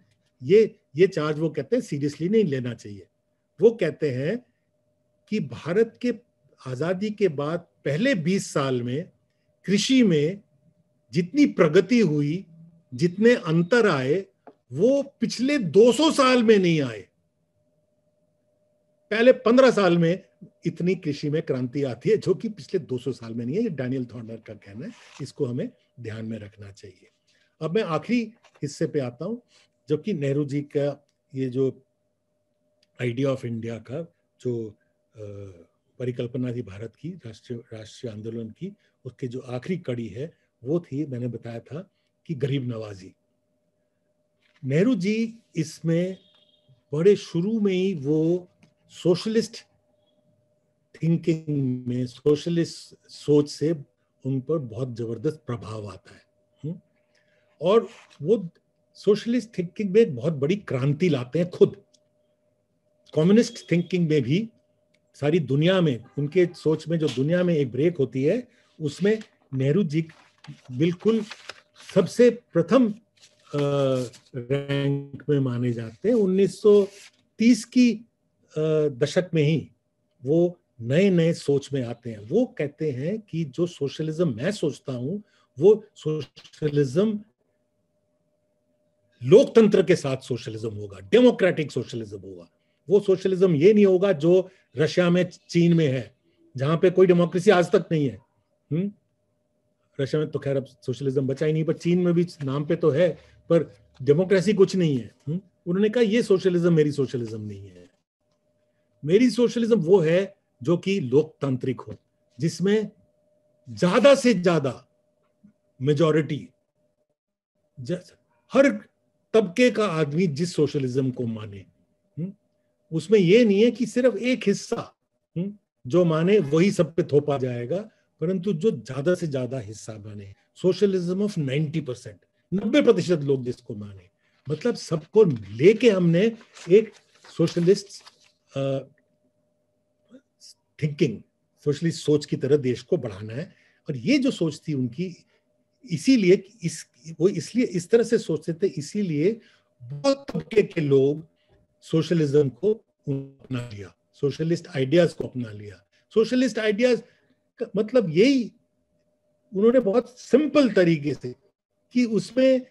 ये ये चार्ज वो कहते हैं सीरियसली नहीं लेना चाहिए वो कहते हैं कि भारत के आज़ादी के बाद पहले 20 साल में कृषि में जितनी प्रगति हुई जितने अंतर आए वो पिछले 200 साल में नहीं आए पहले 15 साल में इतनी कृषि में क्रांति आती है जो कि पिछले 200 साल में नहीं है ये डैनियल थॉर्नर का कहना है इसको हमें ध्यान में रखना चाहिए अब मैं आखिरी हिस्से पे आता हूँ जबकि नेहरू जी का ये जो आइडिया ऑफ इंडिया का जो परिकल्पना थी भारत की राष्ट्रीय राष्ट्रीय आंदोलन की उसके जो आखिरी कड़ी है वो थी मैंने बताया था कि गरीब नवाजी नेहरू जी इसमें बड़े शुरू में ही वो सोशलिस्ट थिंकिंग में सोशलिस्ट सोच से उन पर बहुत जबरदस्त प्रभाव आता है हम्म। और वो सोशलिस्ट थिंकिंग में बहुत बड़ी क्रांति लाते हैं खुद कम्युनिस्ट थिंकिंग में भी सारी दुनिया में उनके सोच में जो दुनिया में एक ब्रेक होती है उसमें नेहरू जी बिल्कुल सबसे प्रथम रैंक में माने जाते हैं 1930 की दशक में ही वो नए नए सोच में आते हैं वो कहते हैं कि जो सोशलिज्म मैं सोचता हूं वो सोशलिज्म लोकतंत्र के साथ सोशलिज्म होगा डेमोक्रेटिक सोशलिज्म होगा वो सोशलिज्म ये नहीं होगा जो रशिया में चीन में है जहां पे कोई डेमोक्रेसी आज तक नहीं है रशिया में तो खैर अब सोशलिज्म बचा ही नहीं पर चीन में भी नाम पे तो है पर डेमोक्रेसी कुछ नहीं है उन्होंने कहा ये सोशलिज्म मेरी सोशलिज्म नहीं है मेरी सोशलिज्म वो है जो कि लोकतांत्रिक हो जिसमें ज्यादा से ज्यादा मेजॉरिटी हर तबके का आदमी जिस सोशलिज्म को माने हम्म, उसमें यह नहीं है कि सिर्फ एक हिस्सा हम्म, जो माने वही सब पे थोपा जाएगा परंतु जो ज्यादा से ज्यादा हिस्सा माने सोशलिज्म ऑफ नाइन्टी परसेंट नब्बे प्रतिशत लोग जिसको माने मतलब सबको लेके हमने एक सोशलिस्ट थिंकिंग सोशलिस्ट सोच की तरह देश को बढ़ाना है और ये जो सोच थी उनकी इसीलिए इस वो इसलिए इस तरह से सोचते थे इसीलिए बहुत तबके के लोग सोशलिज्म को अपना लिया सोशलिस्ट आइडियाज को अपना लिया सोशलिस्ट आइडियाज मतलब यही उन्होंने बहुत सिंपल तरीके से कि उसमें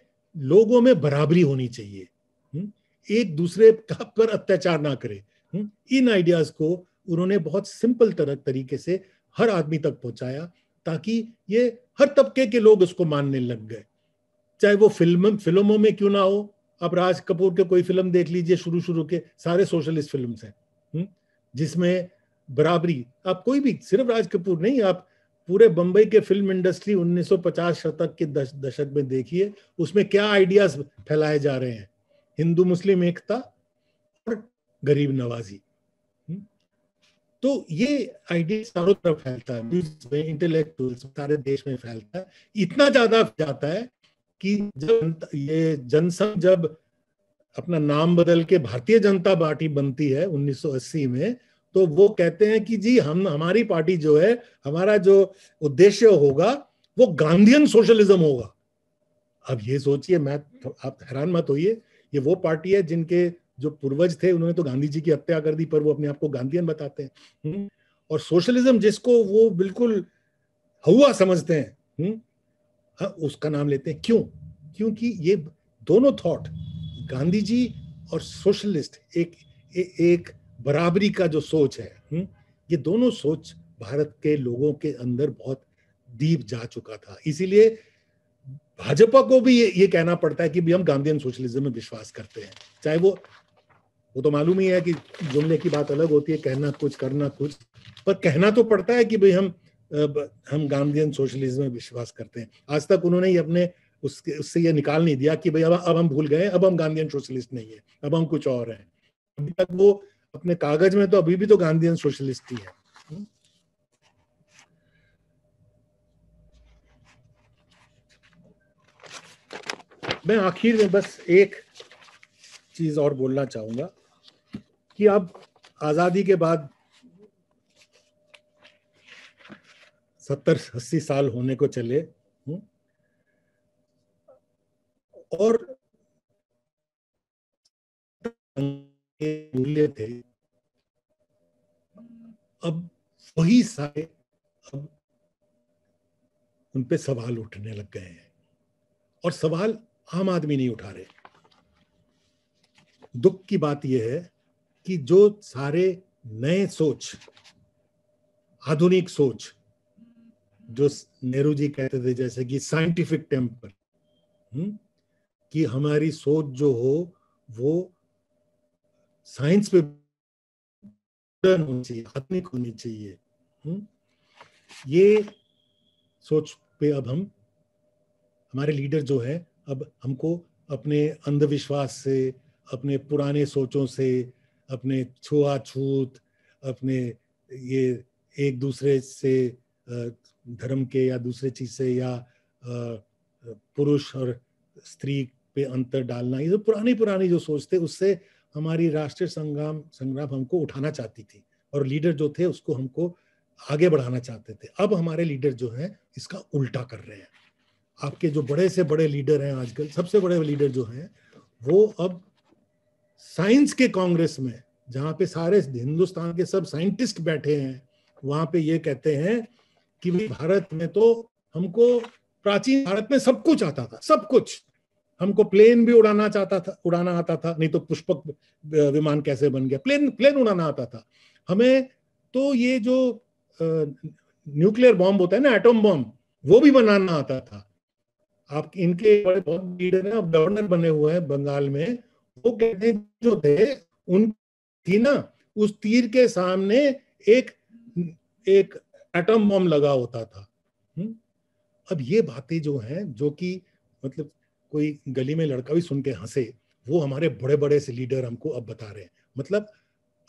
लोगों में बराबरी होनी चाहिए हम्म, एक दूसरे पर अत्याचार ना करे हम्म, इन आइडियाज को उन्होंने बहुत सिंपल तरह तरीके से हर आदमी तक पहुंचाया ताकि ये हर तबके के लोग उसको मानने लग गए चाहे वो फिल्म फिल्मों में क्यों ना हो आप राज कपूर के कोई फिल्म देख लीजिए शुरू शुरू के सारे सोशलिस्ट फिल्म हैं जिसमें बराबरी आप कोई भी सिर्फ राज कपूर नहीं आप पूरे बंबई के फिल्म इंडस्ट्री 1950 शतक के दश, दशक में देखिए उसमें क्या आइडियाज फैलाए जा रहे हैं हिंदू मुस्लिम एकता और गरीब नवाजी तो ये आइडिया चारों तरफ फैलता है में इंटेलेक्चुअल्स सारे देश में फैलता है इतना ज्यादा जाता है कि जब ये जनसंघ जब अपना नाम बदल के भारतीय जनता पार्टी बनती है 1980 में तो वो कहते हैं कि जी हम हमारी पार्टी जो है हमारा जो उद्देश्य होगा वो गांधीयन सोशलिज्म होगा अब ये सोचिए मैं आप हैरान मत होइए ये वो पार्टी है जिनके जो पूर्वज थे उन्होंने तो गांधी जी की हत्या कर दी पर वो अपने आप को गांधीयन बताते हैं और सोशलिज्म जिसको वो बिल्कुल हवा समझते हैं हाँ उसका नाम लेते हैं क्यों क्योंकि ये दोनों थॉट गांधी जी और सोशलिस्ट एक ए, एक बराबरी का जो सोच है हुँ? ये दोनों सोच भारत के लोगों के अंदर बहुत दीप जा चुका था इसीलिए भाजपा को भी ये, ये कहना पड़ता है कि भी हम गांधी सोशलिज्म में विश्वास करते हैं चाहे वो वो तो मालूम ही है कि जुमले की बात अलग होती है कहना कुछ करना कुछ पर कहना तो पड़ता है कि भाई हम हम गांधी सोशलिज्म में विश्वास करते हैं आज तक उन्होंने ही अपने उसके उससे ये निकाल नहीं दिया कि भाई अब अब हम भूल गए अब हम गांधी सोशलिस्ट नहीं है अब हम कुछ और हैं अभी तक वो अपने कागज में तो अभी भी तो गांधी सोशलिस्ट ही है हम्म। मैं आखिर में बस एक चीज और बोलना चाहूंगा कि अब आज़ादी के बाद सत्तर अस्सी साल होने को चले हम्म। और मूल्य थे अब वही सारे अब उनपे सवाल उठने लग गए हैं और सवाल आम आदमी नहीं उठा रहे दुख की बात यह है कि जो सारे नए सोच आधुनिक सोच जो नेहरू जी कहते थे जैसे कि साइंटिफिक टेम्पर हम्म, कि हमारी सोच जो हो वो साइंस पे होनी चाहिए आधुनिक होनी चाहिए हम्म। ये सोच पे अब हम हमारे लीडर जो है अब हमको अपने अंधविश्वास से अपने पुराने सोचों से अपने छुआछूत अपने ये एक दूसरे से धर्म के या दूसरे चीज से या पुरुष और स्त्री पे अंतर डालना ये जो पुरानी पुरानी जो सोचते उससे हमारी राष्ट्रीय संग्राम संग्राम हमको उठाना चाहती थी और लीडर जो थे उसको हमको आगे बढ़ाना चाहते थे अब हमारे लीडर जो हैं इसका उल्टा कर रहे हैं आपके जो बड़े से बड़े लीडर हैं आजकल सबसे बड़े लीडर जो हैं वो अब साइंस के कांग्रेस में जहां पे सारे हिंदुस्तान के सब साइंटिस्ट बैठे हैं वहां पे ये कहते हैं कि भारत में तो हमको प्राचीन भारत में सब कुछ आता था सब कुछ हमको प्लेन भी उड़ाना चाहता था उड़ाना आता था नहीं तो पुष्पक विमान कैसे बन गया प्लेन प्लेन उड़ाना आता था हमें तो ये जो न्यूक्लियर बॉम्ब होता है ना एटम बॉम्ब वो भी बनाना आता था आप इनके बड़े बहुत लीडर हैं गवर्नर बने हुए हैं बंगाल में वो कहते जो थे उन थी ना उस तीर के सामने एक एक एटम बम लगा होता था हम्म? अब ये बातें जो हैं जो कि मतलब कोई गली में लड़का भी सुन के हंसे वो हमारे बड़े बड़े से लीडर हमको अब बता रहे हैं मतलब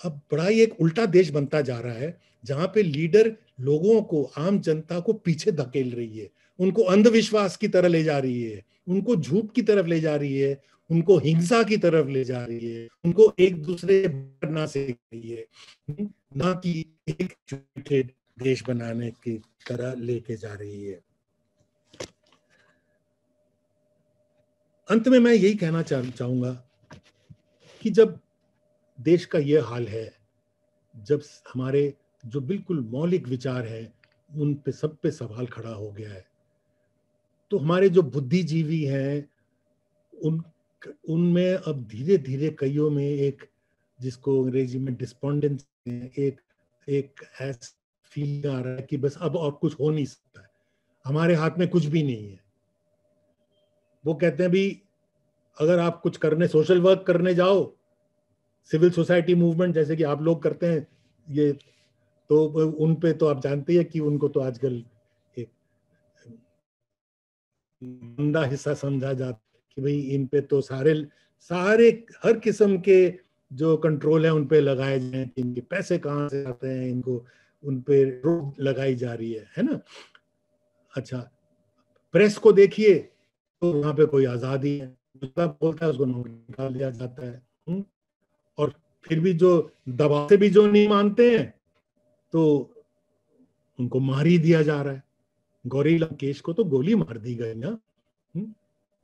अब बड़ा ही एक उल्टा देश बनता जा रहा है जहां पे लीडर लोगों को आम जनता को पीछे धकेल रही है उनको अंधविश्वास की तरह ले जा रही है उनको झूठ की तरफ ले जा रही है उनको हिंसा की तरफ ले जा रही है उनको एक दूसरे करना सीख रही है ना कि एक देश बनाने की तरह लेके जा रही है अंत में मैं यही कहना चाह चाहूंगा कि जब देश का यह हाल है जब हमारे जो बिल्कुल मौलिक विचार है उन पे सब पे सवाल खड़ा हो गया है तो हमारे जो बुद्धिजीवी हैं उन उनमें अब धीरे धीरे कईयों में एक जिसको अंग्रेजी में डिस्पोंडेंस एक एक ऐसा फील आ रहा है कि बस अब और कुछ हो नहीं सकता है हमारे हाथ में कुछ भी नहीं है वो कहते हैं भी अगर आप कुछ करने सोशल वर्क करने जाओ सिविल सोसाइटी मूवमेंट जैसे कि आप लोग करते हैं ये तो उन पे तो आप जानते हैं कि उनको तो आजकल एक गंदा हिस्सा समझा जाता कि भाई इन पे तो सारे सारे हर किस्म के जो कंट्रोल है उन पे लगाए जाए इनके पैसे कहाँ से आते हैं इनको उन पे रोक लगाई जा रही है है ना अच्छा प्रेस को देखिए तो वहां पे कोई आजादी है बोलता है उसको निकाल दिया जाता है और फिर भी जो दबाव से भी जो नहीं मानते हैं तो उनको मार ही दिया जा रहा है गौरी लंकेश को तो गोली मार दी गई ना हुँ?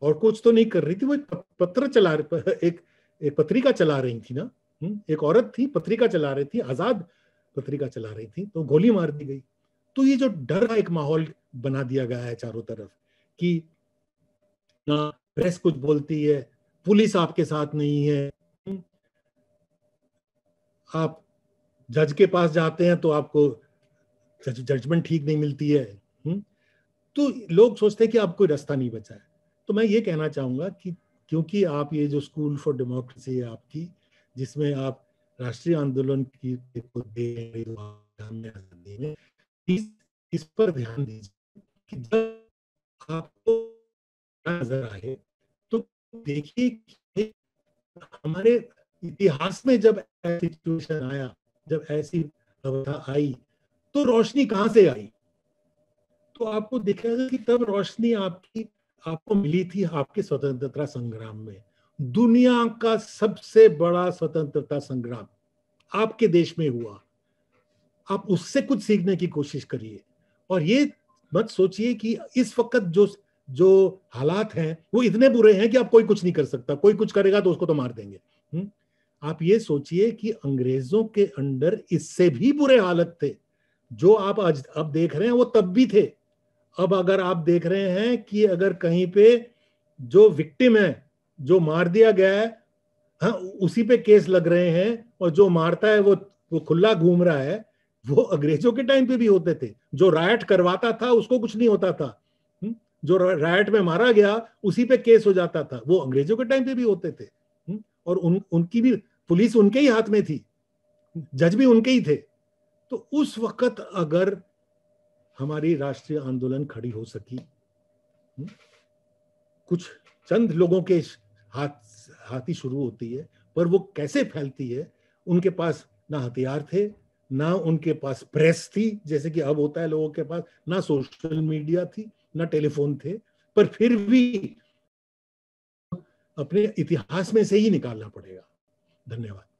और कुछ तो नहीं कर रही थी वो एक पत्र चला एक एक पत्रिका चला रही थी ना हम्म, एक औरत थी पत्रिका चला रही थी आजाद पत्रिका चला रही थी तो गोली मार दी गई तो ये जो डर का एक माहौल बना दिया गया है चारों तरफ कि ना प्रेस कुछ बोलती है पुलिस आपके साथ नहीं है हम्म, आप जज के पास जाते हैं तो आपको जजमेंट ठीक नहीं मिलती है हम्म, तो लोग सोचते हैं कि आप कोई रास्ता नहीं बचा है तो मैं ये कहना चाहूंगा कि क्योंकि आप ये जो स्कूल फॉर डेमोक्रेसी है आपकी जिसमें आप राष्ट्रीय आंदोलन की में इस, इस पर ध्यान दीजिए कि जब आपको नजर आए तो देखिए हमारे इतिहास में जब ऐसी सिचुएशन आया जब ऐसी अवस्था आई तो रोशनी कहाँ से आई तो आपको देखेगा कि तब रोशनी आपकी आपको मिली थी आपके स्वतंत्रता संग्राम में दुनिया का सबसे बड़ा स्वतंत्रता संग्राम आपके देश में हुआ आप उससे कुछ सीखने की कोशिश करिए और ये मत सोचिए कि इस वक्त जो जो हालात हैं वो इतने बुरे हैं कि आप कोई कुछ नहीं कर सकता कोई कुछ करेगा तो उसको तो मार देंगे हुँ? आप ये सोचिए कि अंग्रेजों के अंडर इससे भी बुरे हालत थे जो आप आज अब देख रहे हैं वो तब भी थे अब अगर आप देख रहे हैं कि अगर कहीं पे जो विक्टिम है जो मार दिया गया है हाँ उसी पे केस लग रहे हैं और जो मारता है वो वो खुला घूम रहा है वो अंग्रेजों के टाइम पे भी होते थे जो रायट करवाता था उसको कुछ नहीं होता था हम्म, जो रायट में मारा गया उसी पे केस हो जाता था वो अंग्रेजों के टाइम पे भी होते थे हम्म, और उन उनकी भी पुलिस उनके ही हाथ में थी जज भी उनके ही थे तो उस वक्त अगर हमारी राष्ट्रीय आंदोलन खड़ी हो सकी हम्म? कुछ चंद लोगों के हाथ हाथी शुरू होती है पर वो कैसे फैलती है उनके पास ना हथियार थे ना उनके पास प्रेस थी जैसे कि अब होता है लोगों के पास ना सोशल मीडिया थी ना टेलीफोन थे पर फिर भी अपने इतिहास में से ही निकालना पड़ेगा धन्यवाद